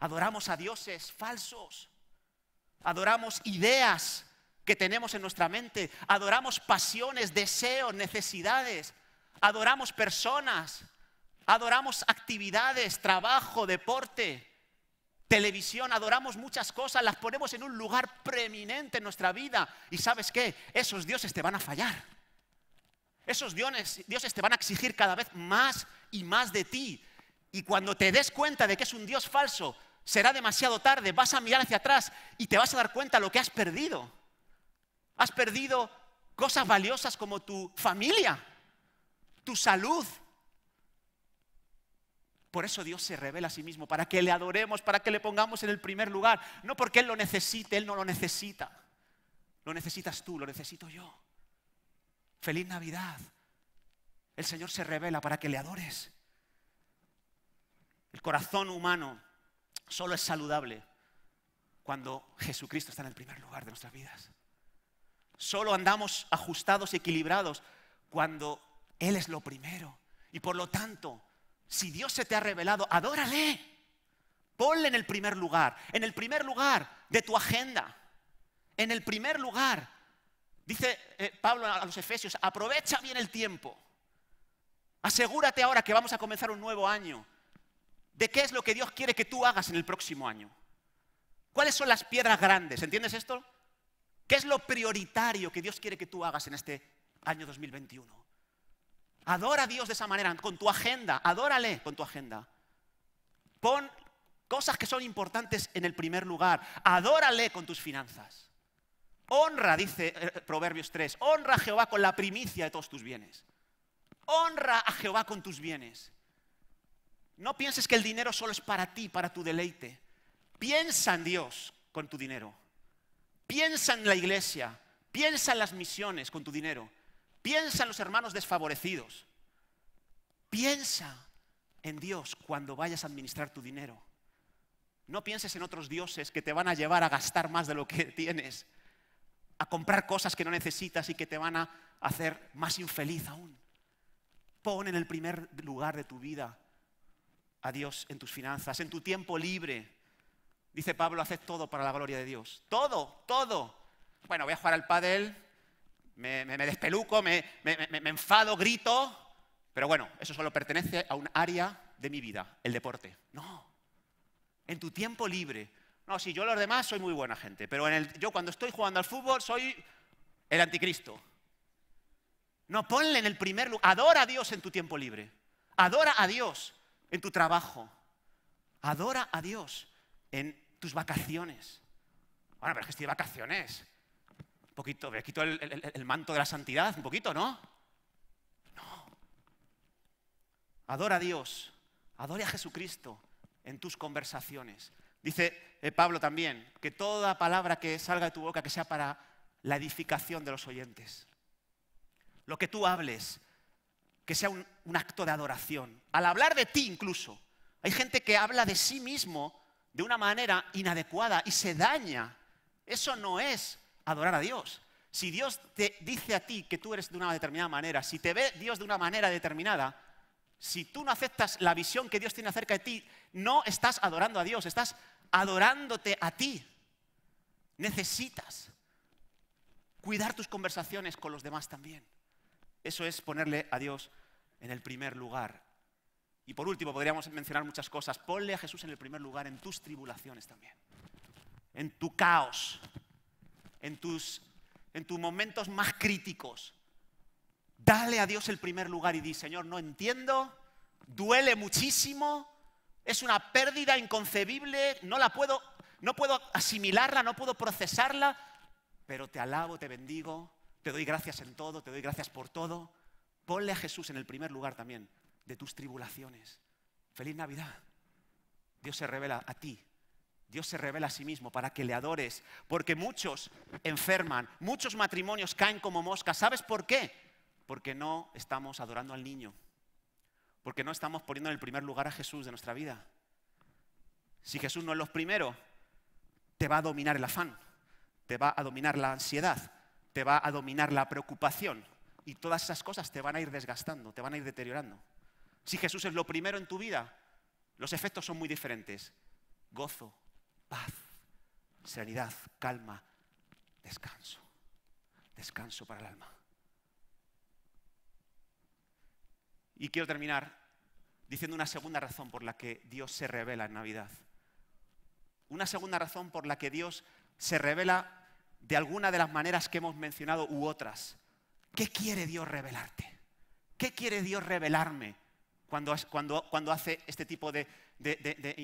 Adoramos a dioses falsos. Adoramos ideas que tenemos en nuestra mente. Adoramos pasiones, deseos, necesidades. Adoramos personas adoramos actividades, trabajo, deporte, televisión, adoramos muchas cosas, las ponemos en un lugar preeminente en nuestra vida. Y sabes qué, esos dioses te van a fallar. Esos dioses, dioses te van a exigir cada vez más y más de ti. Y cuando te des cuenta de que es un dios falso, será demasiado tarde, vas a mirar hacia atrás y te vas a dar cuenta de lo que has perdido. Has perdido cosas valiosas como tu familia, tu salud, por eso Dios se revela a sí mismo, para que le adoremos, para que le pongamos en el primer lugar. No porque Él lo necesite, Él no lo necesita. Lo necesitas tú, lo necesito yo. Feliz Navidad. El Señor se revela para que le adores. El corazón humano solo es saludable cuando Jesucristo está en el primer lugar de nuestras vidas. Solo andamos ajustados y equilibrados cuando Él es lo primero. Y por lo tanto, si Dios se te ha revelado, adórale. Ponle en el primer lugar, en el primer lugar de tu agenda, en el primer lugar. Dice eh, Pablo a los Efesios, aprovecha bien el tiempo. Asegúrate ahora que vamos a comenzar un nuevo año de qué es lo que Dios quiere que tú hagas en el próximo año. ¿Cuáles son las piedras grandes? ¿Entiendes esto? ¿Qué es lo prioritario que Dios quiere que tú hagas en este año 2021? Adora a Dios de esa manera, con tu agenda, adórale con tu agenda. Pon cosas que son importantes en el primer lugar, adórale con tus finanzas. Honra, dice eh, eh, Proverbios 3, honra a Jehová con la primicia de todos tus bienes. Honra a Jehová con tus bienes. No pienses que el dinero solo es para ti, para tu deleite. Piensa en Dios con tu dinero. Piensa en la iglesia. Piensa en las misiones con tu dinero. Piensa en los hermanos desfavorecidos. Piensa en Dios cuando vayas a administrar tu dinero. No pienses en otros dioses que te van a llevar a gastar más de lo que tienes, a comprar cosas que no necesitas y que te van a hacer más infeliz aún. Pon en el primer lugar de tu vida a Dios en tus finanzas, en tu tiempo libre. Dice Pablo, haced todo para la gloria de Dios. Todo, todo. Bueno, voy a jugar al pádel, me, me despeluco, me, enfado, grito. Pero bueno, eso solo pertenece a un área de mi vida, el deporte. No, en tu tiempo libre. No, si yo los demás soy muy buena gente, pero yo cuando estoy jugando al fútbol soy el anticristo. No, ponle en el primer lugar. Adora a Dios en tu tiempo libre. Adora a Dios en tu trabajo. Adora a Dios en tus vacaciones. Bueno, pero es que estoy de vacaciones poquito, me el, manto de la santidad, un poquito, ¿no? No. Adora a Dios, adore a Jesucristo en tus conversaciones. Dice eh, Pablo también que toda palabra que salga de tu boca que sea para la edificación de los oyentes. Lo que tú hables, que sea un, un acto de adoración. Al hablar de ti incluso. Hay gente que habla de sí mismo de una manera inadecuada y se daña. Eso no es adorar a Dios. Si Dios te dice a ti que tú eres de una determinada manera, si te ve Dios de una manera determinada, si tú no aceptas la visión que Dios tiene acerca de ti, no estás adorando a Dios, estás adorándote a ti. Necesitas cuidar tus conversaciones con los demás también. Eso es ponerle a Dios en el primer lugar. Y por último, podríamos mencionar muchas cosas. Ponle a Jesús en el primer lugar en tus tribulaciones también, en tu caos, en tus, momentos más críticos. Dale a Dios el primer lugar y di, Señor, no entiendo, duele muchísimo, es una pérdida inconcebible, no la puedo, no puedo asimilarla, no puedo procesarla, pero te alabo, te bendigo, te doy gracias en todo, te doy gracias por todo. Ponle a Jesús en el primer lugar también de tus tribulaciones. Feliz Navidad. Dios se revela a ti Dios se revela a sí mismo para que le adores, porque muchos enferman, muchos matrimonios caen como moscas. ¿Sabes por qué? Porque no estamos adorando al niño, porque no estamos poniendo en el primer lugar a Jesús de nuestra vida. Si Jesús no es lo primero, te va a dominar el afán, te va a dominar la ansiedad, te va a dominar la preocupación y todas esas cosas te van a ir desgastando, te van a ir deteriorando. Si Jesús es lo primero en tu vida, los efectos son muy diferentes. Gozo, paz, serenidad, calma, descanso. Descanso para el alma. Y quiero terminar diciendo una segunda razón por la que Dios se revela en Navidad. Una segunda razón por la que Dios se revela de alguna de las maneras que hemos mencionado u otras. ¿Qué quiere Dios revelarte? ¿Qué quiere Dios revelarme cuando, cuando, cuando hace este tipo de, de,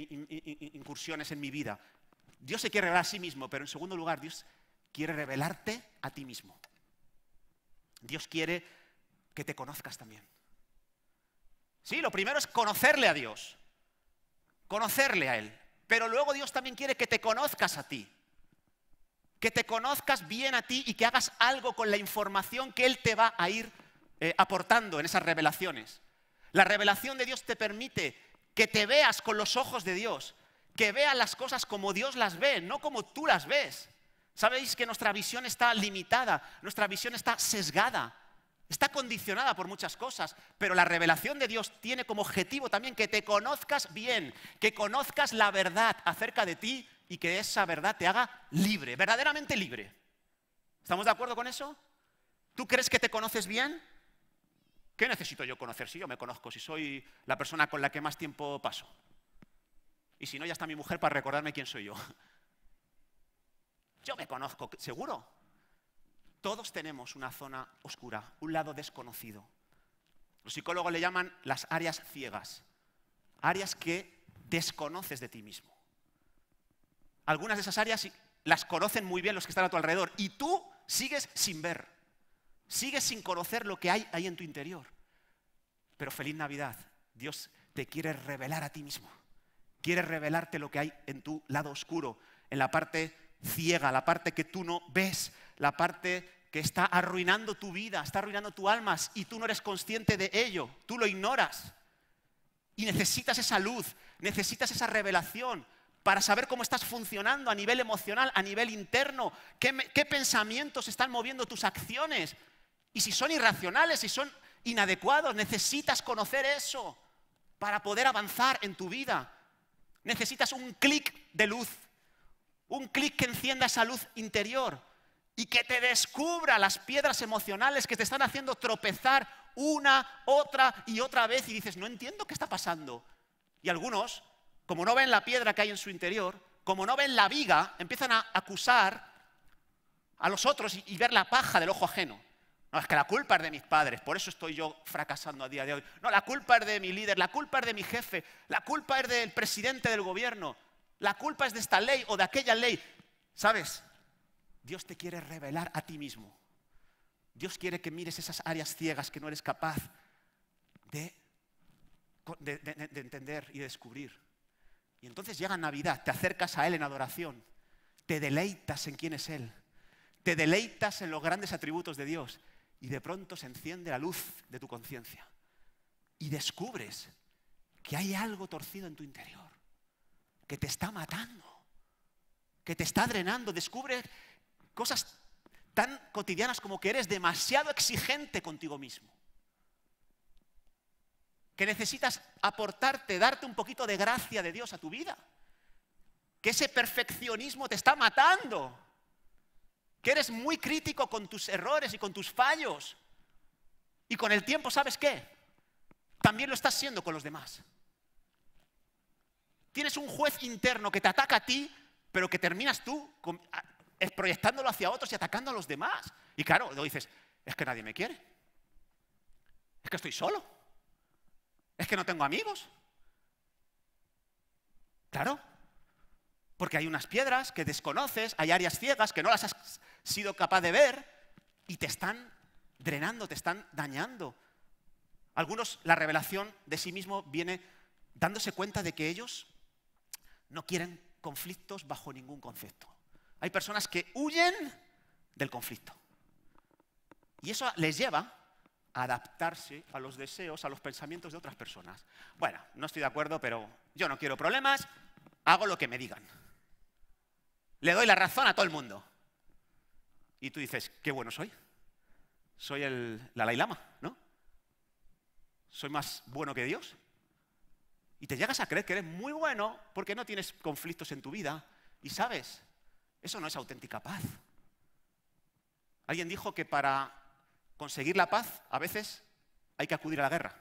incursiones en mi vida? Dios se quiere revelar a sí mismo, pero en segundo lugar, Dios quiere revelarte a ti mismo. Dios quiere que te conozcas también. Sí, lo primero es conocerle a Dios, conocerle a Él, pero luego Dios también quiere que te conozcas a ti, que te conozcas bien a ti y que hagas algo con la información que Él te va a ir eh, aportando en esas revelaciones. La revelación de Dios te permite que te veas con los ojos de Dios, que vea las cosas como Dios las ve, no como tú las ves. Sabéis que nuestra visión está limitada, nuestra visión está sesgada, está condicionada por muchas cosas, pero la revelación de Dios tiene como objetivo también que te conozcas bien, que conozcas la verdad acerca de ti y que esa verdad te haga libre, verdaderamente libre. ¿Estamos de acuerdo con eso? ¿Tú crees que te conoces bien? ¿Qué necesito yo conocer si yo me conozco, si soy la persona con la que más tiempo paso? Y si no, ya está mi mujer para recordarme quién soy yo. Yo me conozco, seguro. Todos tenemos una zona oscura, un lado desconocido. Los psicólogos le llaman las áreas ciegas, áreas que desconoces de ti mismo. Algunas de esas áreas las conocen muy bien los que están a tu alrededor y tú sigues sin ver, sigues sin conocer lo que hay ahí en tu interior. Pero feliz Navidad, Dios te quiere revelar a ti mismo quiere revelarte lo que hay en tu lado oscuro, en la parte ciega, la parte que tú no ves, la parte que está arruinando tu vida, está arruinando tu alma y tú no eres consciente de ello, tú lo ignoras. Y necesitas esa luz, necesitas esa revelación para saber cómo estás funcionando a nivel emocional, a nivel interno, qué, qué pensamientos están moviendo tus acciones y si son irracionales, si son inadecuados, necesitas conocer eso para poder avanzar en tu vida, Necesitas un clic de luz, un clic que encienda esa luz interior y que te descubra las piedras emocionales que te están haciendo tropezar una, otra y otra vez y dices, no entiendo qué está pasando. Y algunos, como no ven la piedra que hay en su interior, como no ven la viga, empiezan a acusar a los otros y, ver la paja del ojo ajeno. No, es que la culpa es de mis padres, por eso estoy yo fracasando a día de hoy. No, la culpa es de mi líder, la culpa es de mi jefe, la culpa es del presidente del gobierno, la culpa es de esta ley o de aquella ley. ¿Sabes? Dios te quiere revelar a ti mismo. Dios quiere que mires esas áreas ciegas que no eres capaz de, entender y descubrir. Y entonces llega Navidad, te acercas a Él en adoración, te deleitas en quién es Él, te deleitas en los grandes atributos de Dios y de pronto se enciende la luz de tu conciencia y descubres que hay algo torcido en tu interior, que te está matando, que te está drenando, descubres cosas tan cotidianas como que eres demasiado exigente contigo mismo, que necesitas aportarte, darte un poquito de gracia de Dios a tu vida, que ese perfeccionismo te está matando que eres muy crítico con tus errores y con tus fallos. Y con el tiempo, ¿sabes qué? También lo estás siendo con los demás. Tienes un juez interno que te ataca a ti, pero que terminas tú proyectándolo hacia otros y atacando a los demás. Y claro, luego dices, es que nadie me quiere. Es que estoy solo. Es que no tengo amigos. Claro, porque hay unas piedras que desconoces, hay áreas ciegas que no las has sido capaz de ver y te están drenando, te están dañando. Algunos la revelación de sí mismo viene dándose cuenta de que ellos no quieren conflictos bajo ningún concepto. Hay personas que huyen del conflicto. Y eso les lleva a adaptarse a los deseos, a los pensamientos de otras personas. Bueno, no estoy de acuerdo, pero yo no quiero problemas, hago lo que me digan le doy la razón a todo el mundo. Y tú dices, qué bueno soy. Soy el Dalai Lama, ¿no? Soy más bueno que Dios. Y te llegas a creer que eres muy bueno porque no tienes conflictos en tu vida. Y sabes, eso no es auténtica paz. Alguien dijo que para conseguir la paz a veces hay que acudir a la guerra.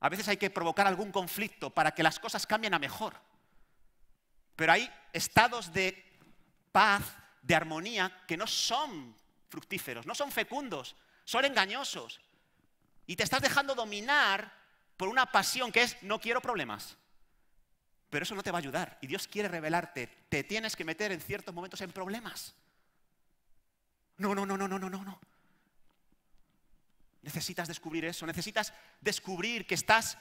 A veces hay que provocar algún conflicto para que las cosas cambien a mejor. Pero hay estados de paz, de armonía, que no son fructíferos, no son fecundos, son engañosos. Y te estás dejando dominar por una pasión que es no quiero problemas. Pero eso no te va a ayudar. Y Dios quiere revelarte. Te tienes que meter en ciertos momentos en problemas. No, no, no, no, no, no, no, no. Necesitas descubrir eso. Necesitas descubrir que estás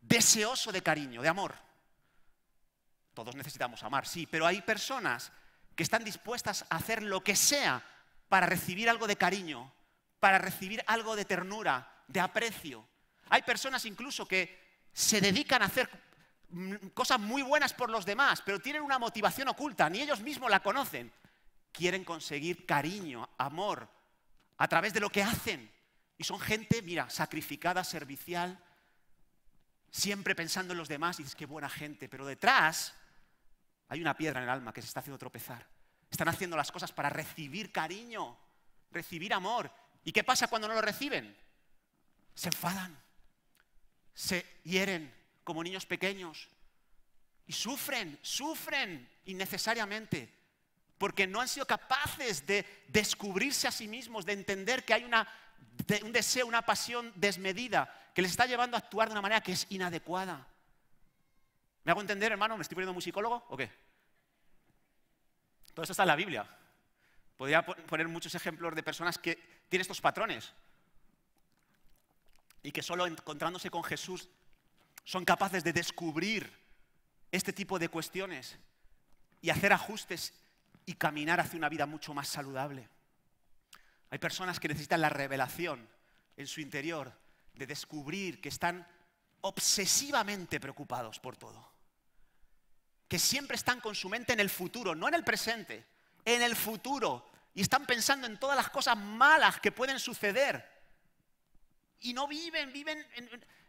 deseoso de cariño, de amor. Todos necesitamos amar, sí, pero hay personas que están dispuestas a hacer lo que sea para recibir algo de cariño, para recibir algo de ternura, de aprecio. Hay personas incluso que se dedican a hacer mm, cosas muy buenas por los demás, pero tienen una motivación oculta, ni ellos mismos la conocen. Quieren conseguir cariño, amor, a través de lo que hacen. Y son gente, mira, sacrificada, servicial, siempre pensando en los demás, y es que buena gente, pero detrás hay una piedra en el alma que se está haciendo tropezar. Están haciendo las cosas para recibir cariño, recibir amor. ¿Y qué pasa cuando no lo reciben? Se enfadan, se hieren como niños pequeños y sufren, sufren innecesariamente porque no han sido capaces de descubrirse a sí mismos, de entender que hay un deseo, una pasión desmedida que les está llevando a actuar de una manera que es inadecuada. ¿Me hago entender, hermano? ¿Me estoy poniendo un psicólogo o qué? Todo eso está en la Biblia. Podría poner muchos ejemplos de personas que tienen estos patrones y que solo encontrándose con Jesús son capaces de descubrir este tipo de cuestiones y hacer ajustes y caminar hacia una vida mucho más saludable. Hay personas que necesitan la revelación en su interior de descubrir que están obsesivamente preocupados por todo que siempre están con su mente en el futuro, no en el presente, en el futuro. Y están pensando en todas las cosas malas que pueden suceder. Y no viven, viven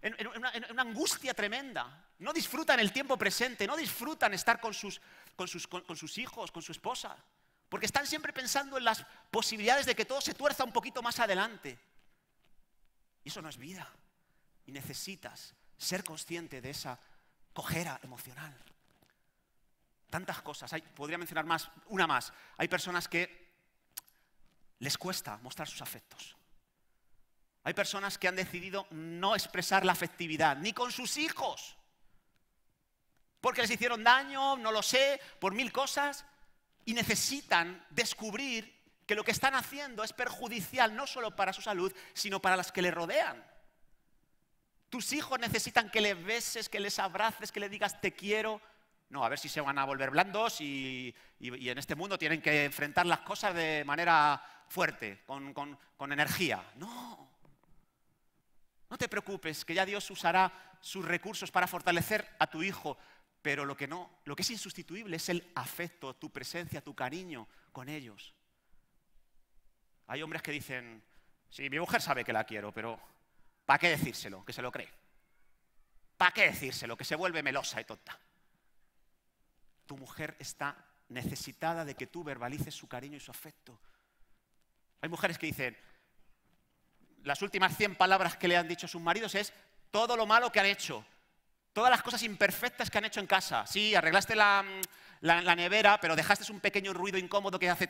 en, una, angustia tremenda. No disfrutan el tiempo presente, no disfrutan estar con sus, con sus hijos, con su esposa. Porque están siempre pensando en las posibilidades de que todo se tuerza un poquito más adelante. Y eso no es vida. Y necesitas ser consciente de esa cojera emocional tantas cosas. podría mencionar más, una más. Hay personas que les cuesta mostrar sus afectos. Hay personas que han decidido no expresar la afectividad, ni con sus hijos, porque les hicieron daño, no lo sé, por mil cosas, y necesitan descubrir que lo que están haciendo es perjudicial no solo para su salud, sino para las que le rodean. Tus hijos necesitan que les beses, que les abraces, que le digas te quiero, no, a ver si se van a volver blandos y, en este mundo tienen que enfrentar las cosas de manera fuerte, con, energía. No. No te preocupes, que ya Dios usará sus recursos para fortalecer a tu hijo, pero lo que no, lo que es insustituible es el afecto, tu presencia, tu cariño con ellos. Hay hombres que dicen, sí, mi mujer sabe que la quiero, pero ¿para qué decírselo? Que se lo cree. ¿Para qué decírselo? Que se vuelve melosa y tonta tu mujer está necesitada de que tú verbalices su cariño y su afecto. Hay mujeres que dicen, las últimas 100 palabras que le han dicho a sus maridos es todo lo malo que han hecho, todas las cosas imperfectas que han hecho en casa. Sí, arreglaste la, nevera, pero dejaste un pequeño ruido incómodo que hace...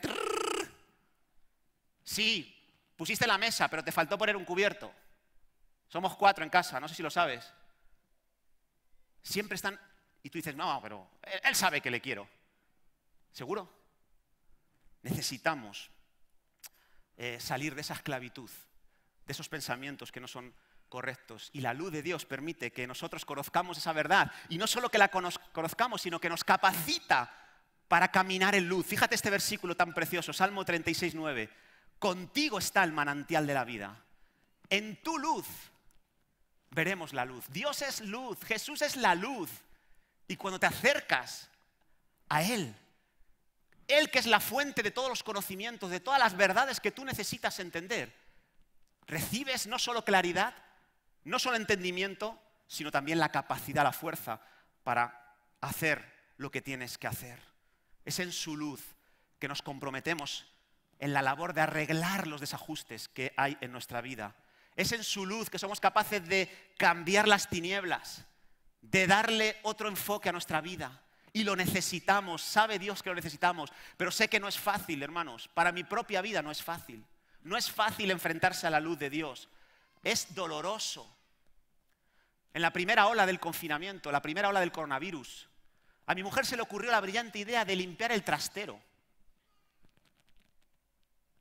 Sí, pusiste la mesa, pero te faltó poner un cubierto. Somos cuatro en casa, no sé si lo sabes. Siempre están y tú dices, no, pero él sabe que le quiero. ¿Seguro? Necesitamos eh, salir de esa esclavitud, de esos pensamientos que no son correctos. Y la luz de Dios permite que nosotros conozcamos esa verdad. Y no solo que la conozcamos, sino que nos capacita para caminar en luz. Fíjate este versículo tan precioso, Salmo 36, 9. Contigo está el manantial de la vida. En tu luz veremos la luz. Dios es luz, Jesús es la luz. Y cuando te acercas a Él, Él que es la fuente de todos los conocimientos, de todas las verdades que tú necesitas entender, recibes no solo claridad, no solo entendimiento, sino también la capacidad, la fuerza para hacer lo que tienes que hacer. Es en su luz que nos comprometemos en la labor de arreglar los desajustes que hay en nuestra vida. Es en su luz que somos capaces de cambiar las tinieblas, de darle otro enfoque a nuestra vida. Y lo necesitamos, sabe Dios que lo necesitamos, pero sé que no es fácil, hermanos. Para mi propia vida no es fácil. No es fácil enfrentarse a la luz de Dios. Es doloroso. En la primera ola del confinamiento, la primera ola del coronavirus, a mi mujer se le ocurrió la brillante idea de limpiar el trastero.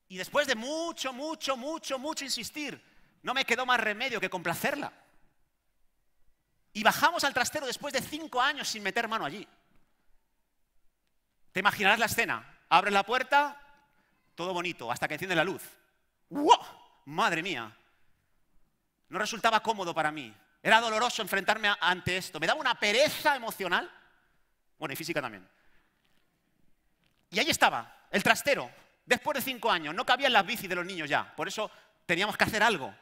Y después de mucho, mucho, mucho, mucho insistir, no me quedó más remedio que complacerla y bajamos al trastero después de cinco años sin meter mano allí. Te imaginarás la escena. Abres la puerta, todo bonito, hasta que enciende la luz. ¡Wow! ¡Madre mía! No resultaba cómodo para mí. Era doloroso enfrentarme ante esto. Me daba una pereza emocional. Bueno, y física también. Y ahí estaba, el trastero. Después de cinco años, no cabían las bicis de los niños ya. Por eso teníamos que hacer algo.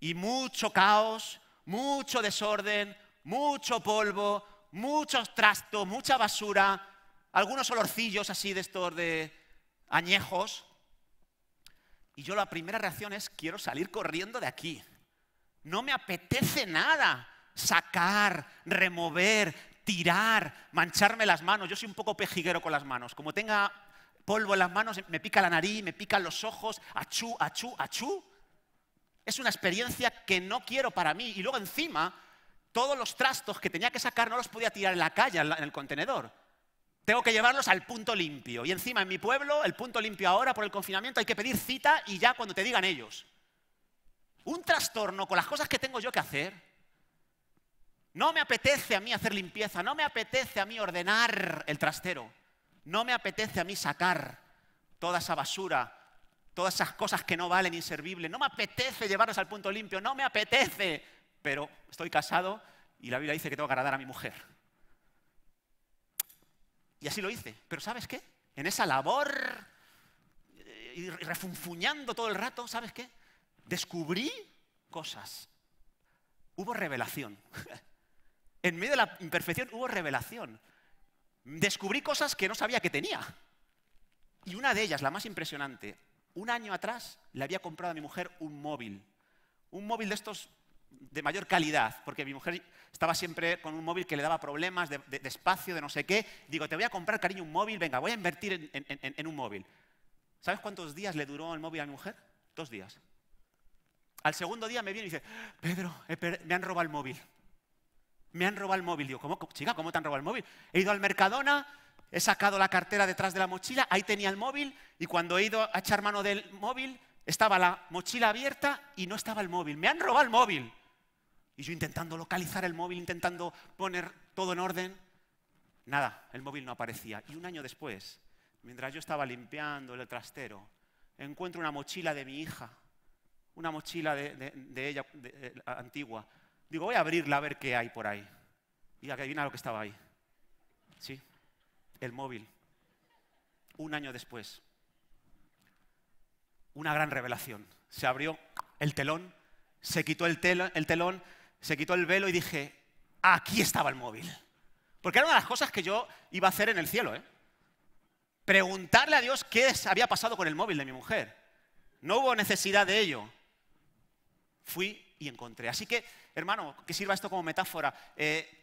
Y mucho caos, mucho desorden, mucho polvo, muchos trastos, mucha basura, algunos olorcillos así de estos de añejos. Y yo la primera reacción es, quiero salir corriendo de aquí. No me apetece nada sacar, remover, tirar, mancharme las manos. Yo soy un poco pejiguero con las manos. Como tenga polvo en las manos, me pica la nariz, me pican los ojos, achú, achú, achú. Es una experiencia que no quiero para mí. Y luego encima, todos los trastos que tenía que sacar no los podía tirar en la calle, en, el contenedor. Tengo que llevarlos al punto limpio. Y encima en mi pueblo, el punto limpio ahora por el confinamiento, hay que pedir cita y ya cuando te digan ellos. Un trastorno con las cosas que tengo yo que hacer. No me apetece a mí hacer limpieza, no me apetece a mí ordenar el trastero, no me apetece a mí sacar toda esa basura todas esas cosas que no valen, inservibles. No me apetece llevarlos al punto limpio, no me apetece, pero estoy casado y la Biblia dice que tengo que agradar a mi mujer. Y así lo hice. Pero ¿sabes qué? En esa labor eh, y refunfuñando todo el rato, ¿sabes qué? Descubrí cosas. Hubo revelación. en medio de la imperfección hubo revelación. Descubrí cosas que no sabía que tenía. Y una de ellas, la más impresionante, un año atrás le había comprado a mi mujer un móvil, un móvil de estos de mayor calidad, porque mi mujer estaba siempre con un móvil que le daba problemas de, espacio, de no sé qué. Digo, te voy a comprar, cariño, un móvil, venga, voy a invertir en, un móvil. ¿Sabes cuántos días le duró el móvil a mi mujer? Dos días. Al segundo día me viene y dice, Pedro, eh, me han robado el móvil. Me han robado el móvil. Digo, ¿cómo, chica, cómo te han robado el móvil? He ido al Mercadona, he sacado la cartera detrás de la mochila, ahí tenía el móvil y cuando he ido a echar mano del móvil estaba la mochila abierta y no estaba el móvil. Me han robado el móvil. Y yo intentando localizar el móvil, intentando poner todo en orden. Nada, el móvil no aparecía. Y un año después, mientras yo estaba limpiando el trastero, encuentro una mochila de mi hija, una mochila de, ella eh, antigua. Digo, voy a abrirla a ver qué hay por ahí. Y adivina lo que estaba ahí. Sí, el móvil. Un año después, una gran revelación. Se abrió el telón, se quitó el, telón, se quitó el velo y dije, aquí estaba el móvil. Porque era una de las cosas que yo iba a hacer en el cielo, ¿eh? Preguntarle a Dios qué había pasado con el móvil de mi mujer. No hubo necesidad de ello. Fui y encontré. Así que, hermano, que sirva esto como metáfora. Eh,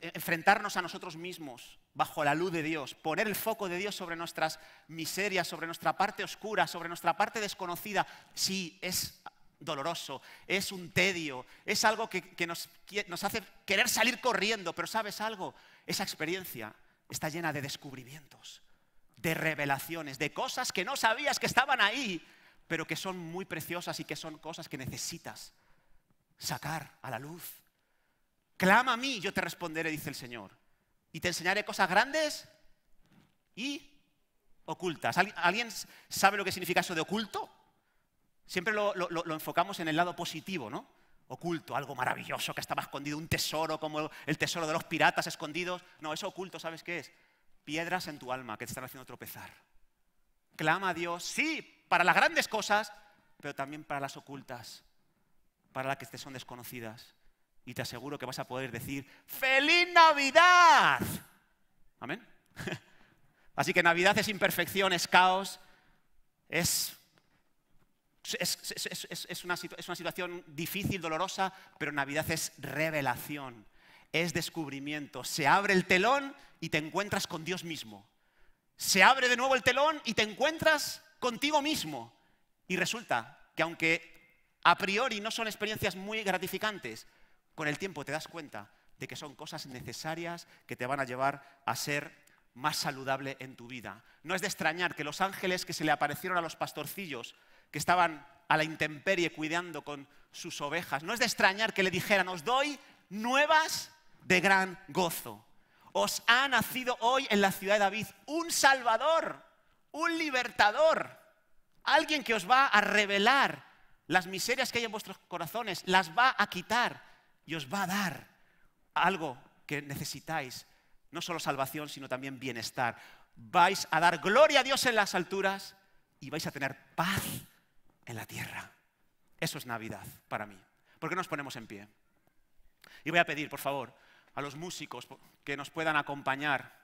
enfrentarnos a nosotros mismos bajo la luz de Dios, poner el foco de Dios sobre nuestras miserias, sobre nuestra parte oscura, sobre nuestra parte desconocida, sí, es doloroso, es un tedio, es algo que, nos hace querer salir corriendo, pero sabes algo, esa experiencia está llena de descubrimientos, de revelaciones, de cosas que no sabías que estaban ahí, pero que son muy preciosas y que son cosas que necesitas sacar a la luz. Clama a mí, yo te responderé, dice el Señor. Y te enseñaré cosas grandes y ocultas. ¿Alguien sabe lo que significa eso de oculto? Siempre lo, enfocamos en el lado positivo, ¿no? Oculto, algo maravilloso que estaba escondido, un tesoro como el tesoro de los piratas escondidos. No, eso oculto, ¿sabes qué es? Piedras en tu alma que te están haciendo tropezar. Clama a Dios, sí, para las grandes cosas, pero también para las ocultas, para las que te son desconocidas y te aseguro que vas a poder decir, ¡Feliz Navidad! Amén. Así que Navidad es imperfección, es caos, es, es, una situación difícil, dolorosa, pero Navidad es revelación, es descubrimiento. Se abre el telón y te encuentras con Dios mismo. Se abre de nuevo el telón y te encuentras contigo mismo. Y resulta que aunque a priori no son experiencias muy gratificantes, con el tiempo te das cuenta de que son cosas necesarias que te van a llevar a ser más saludable en tu vida. No es de extrañar que los ángeles que se le aparecieron a los pastorcillos, que estaban a la intemperie cuidando con sus ovejas, no es de extrañar que le dijeran, os doy nuevas de gran gozo. Os ha nacido hoy en la ciudad de David un Salvador, un libertador, alguien que os va a revelar las miserias que hay en vuestros corazones, las va a quitar y os va a dar algo que necesitáis, no solo salvación, sino también bienestar. Vais a dar gloria a Dios en las alturas y vais a tener paz en la tierra. Eso es Navidad para mí. ¿Por qué nos ponemos en pie? Y voy a pedir, por favor, a los músicos que nos puedan acompañar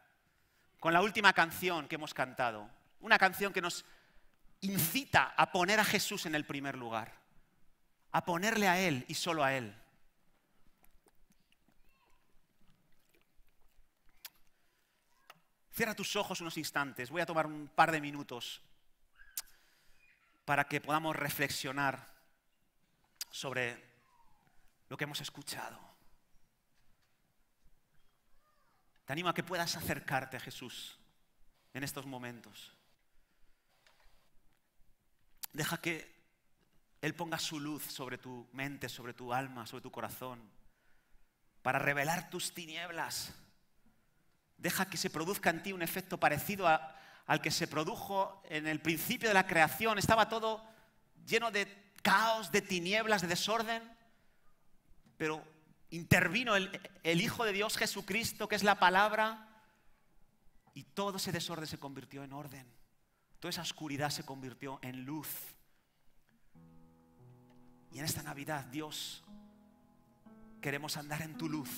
con la última canción que hemos cantado. Una canción que nos incita a poner a Jesús en el primer lugar, a ponerle a Él y solo a Él. Cierra tus ojos unos instantes. Voy a tomar un par de minutos para que podamos reflexionar sobre lo que hemos escuchado. Te animo a que puedas acercarte a Jesús en estos momentos. Deja que Él ponga su luz sobre tu mente, sobre tu alma, sobre tu corazón, para revelar tus tinieblas deja que se produzca en ti un efecto parecido al que se produjo en el principio de la creación. Estaba todo lleno de caos, de tinieblas, de desorden, pero intervino el, el Hijo de Dios Jesucristo, que es la palabra, y todo ese desorden se convirtió en orden. Toda esa oscuridad se convirtió en luz. Y en esta Navidad, Dios, queremos andar en tu luz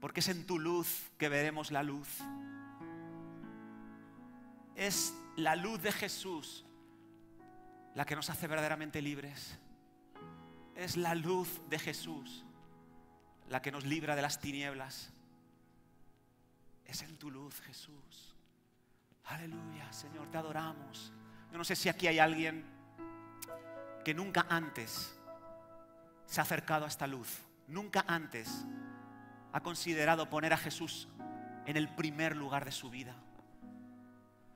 porque es en tu luz que veremos la luz. Es la luz de Jesús la que nos hace verdaderamente libres. Es la luz de Jesús la que nos libra de las tinieblas. Es en tu luz, Jesús. Aleluya, Señor, te adoramos. Yo no sé si aquí hay alguien que nunca antes se ha acercado a esta luz. Nunca antes ha considerado poner a Jesús en el primer lugar de su vida.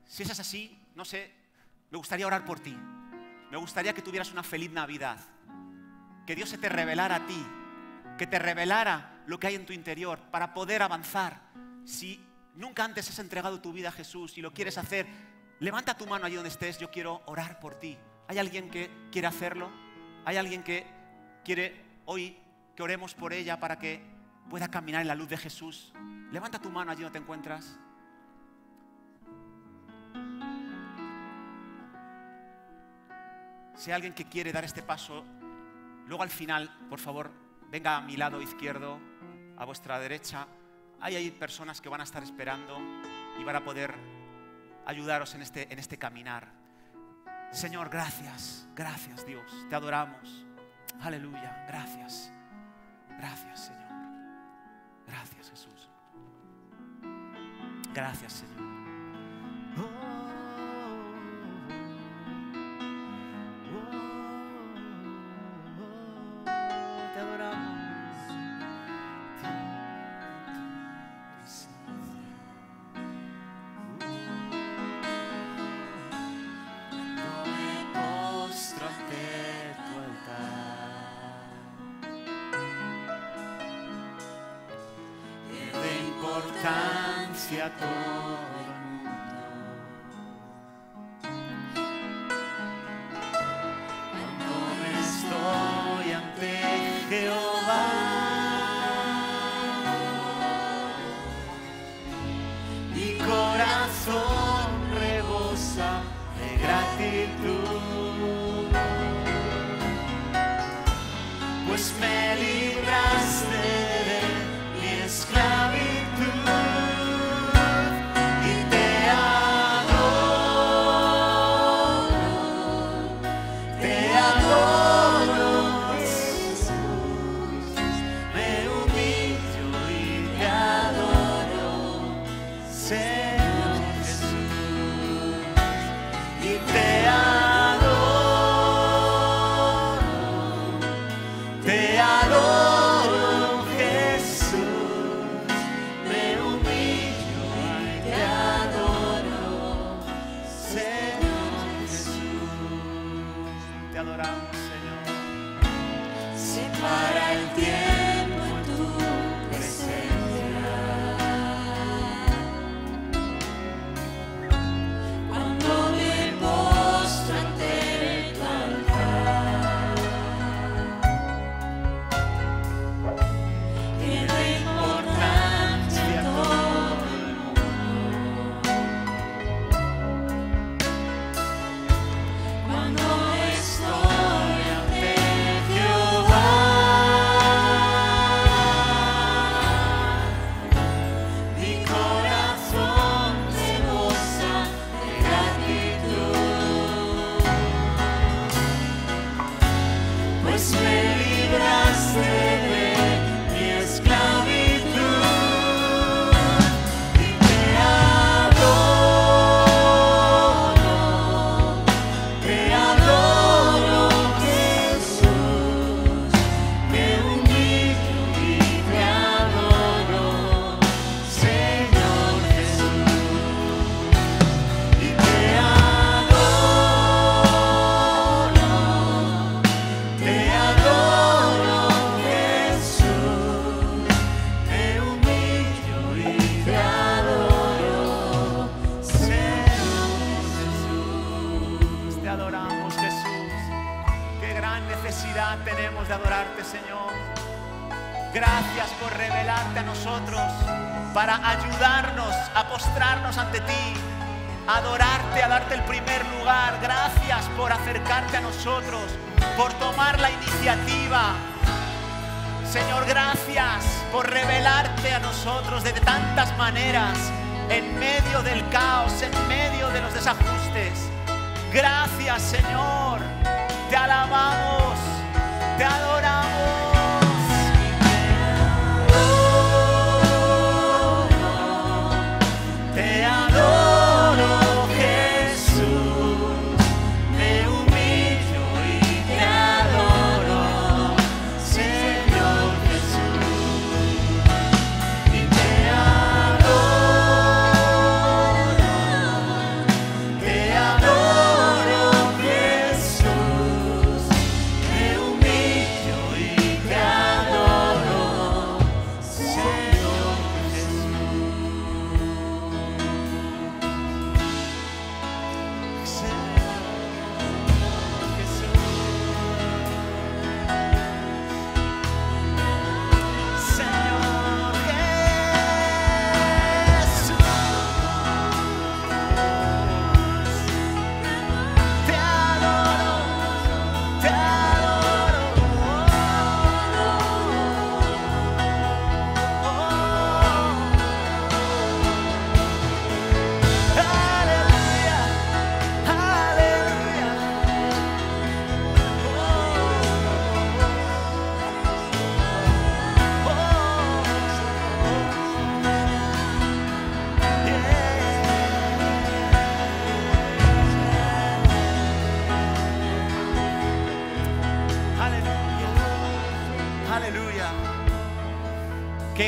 Si eso es así, no sé, me gustaría orar por ti. Me gustaría que tuvieras una feliz Navidad. Que Dios se te revelara a ti. Que te revelara lo que hay en tu interior para poder avanzar. Si nunca antes has entregado tu vida a Jesús y lo quieres hacer, levanta tu mano allí donde estés. Yo quiero orar por ti. ¿Hay alguien que quiere hacerlo? ¿Hay alguien que quiere hoy que oremos por ella para que pueda caminar en la luz de Jesús. Levanta tu mano allí no te encuentras. Si hay alguien que quiere dar este paso, luego al final, por favor, venga a mi lado izquierdo, a vuestra derecha. Hay ahí personas que van a estar esperando y van a poder ayudaros en este, en este caminar. Señor, gracias, gracias Dios, te adoramos. Aleluya, gracias, gracias Señor. Gracias Jesús. Gracias Señor. se a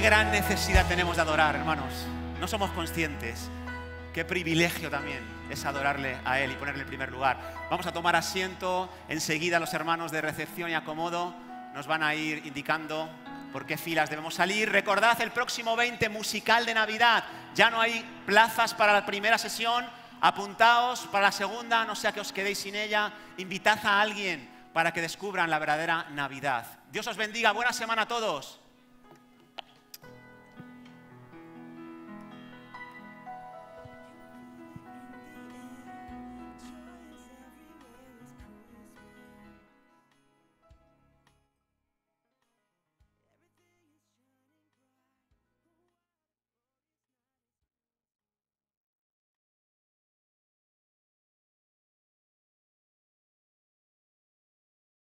gran necesidad tenemos de adorar, hermanos. No somos conscientes. Qué privilegio también es adorarle a Él y ponerle en primer lugar. Vamos a tomar asiento. Enseguida los hermanos de recepción y acomodo nos van a ir indicando por qué filas debemos salir. Recordad el próximo 20 musical de Navidad. Ya no hay plazas para la primera sesión. Apuntaos para la segunda, no sea que os quedéis sin ella. Invitad a alguien para que descubran la verdadera Navidad. Dios os bendiga. Buena semana a todos.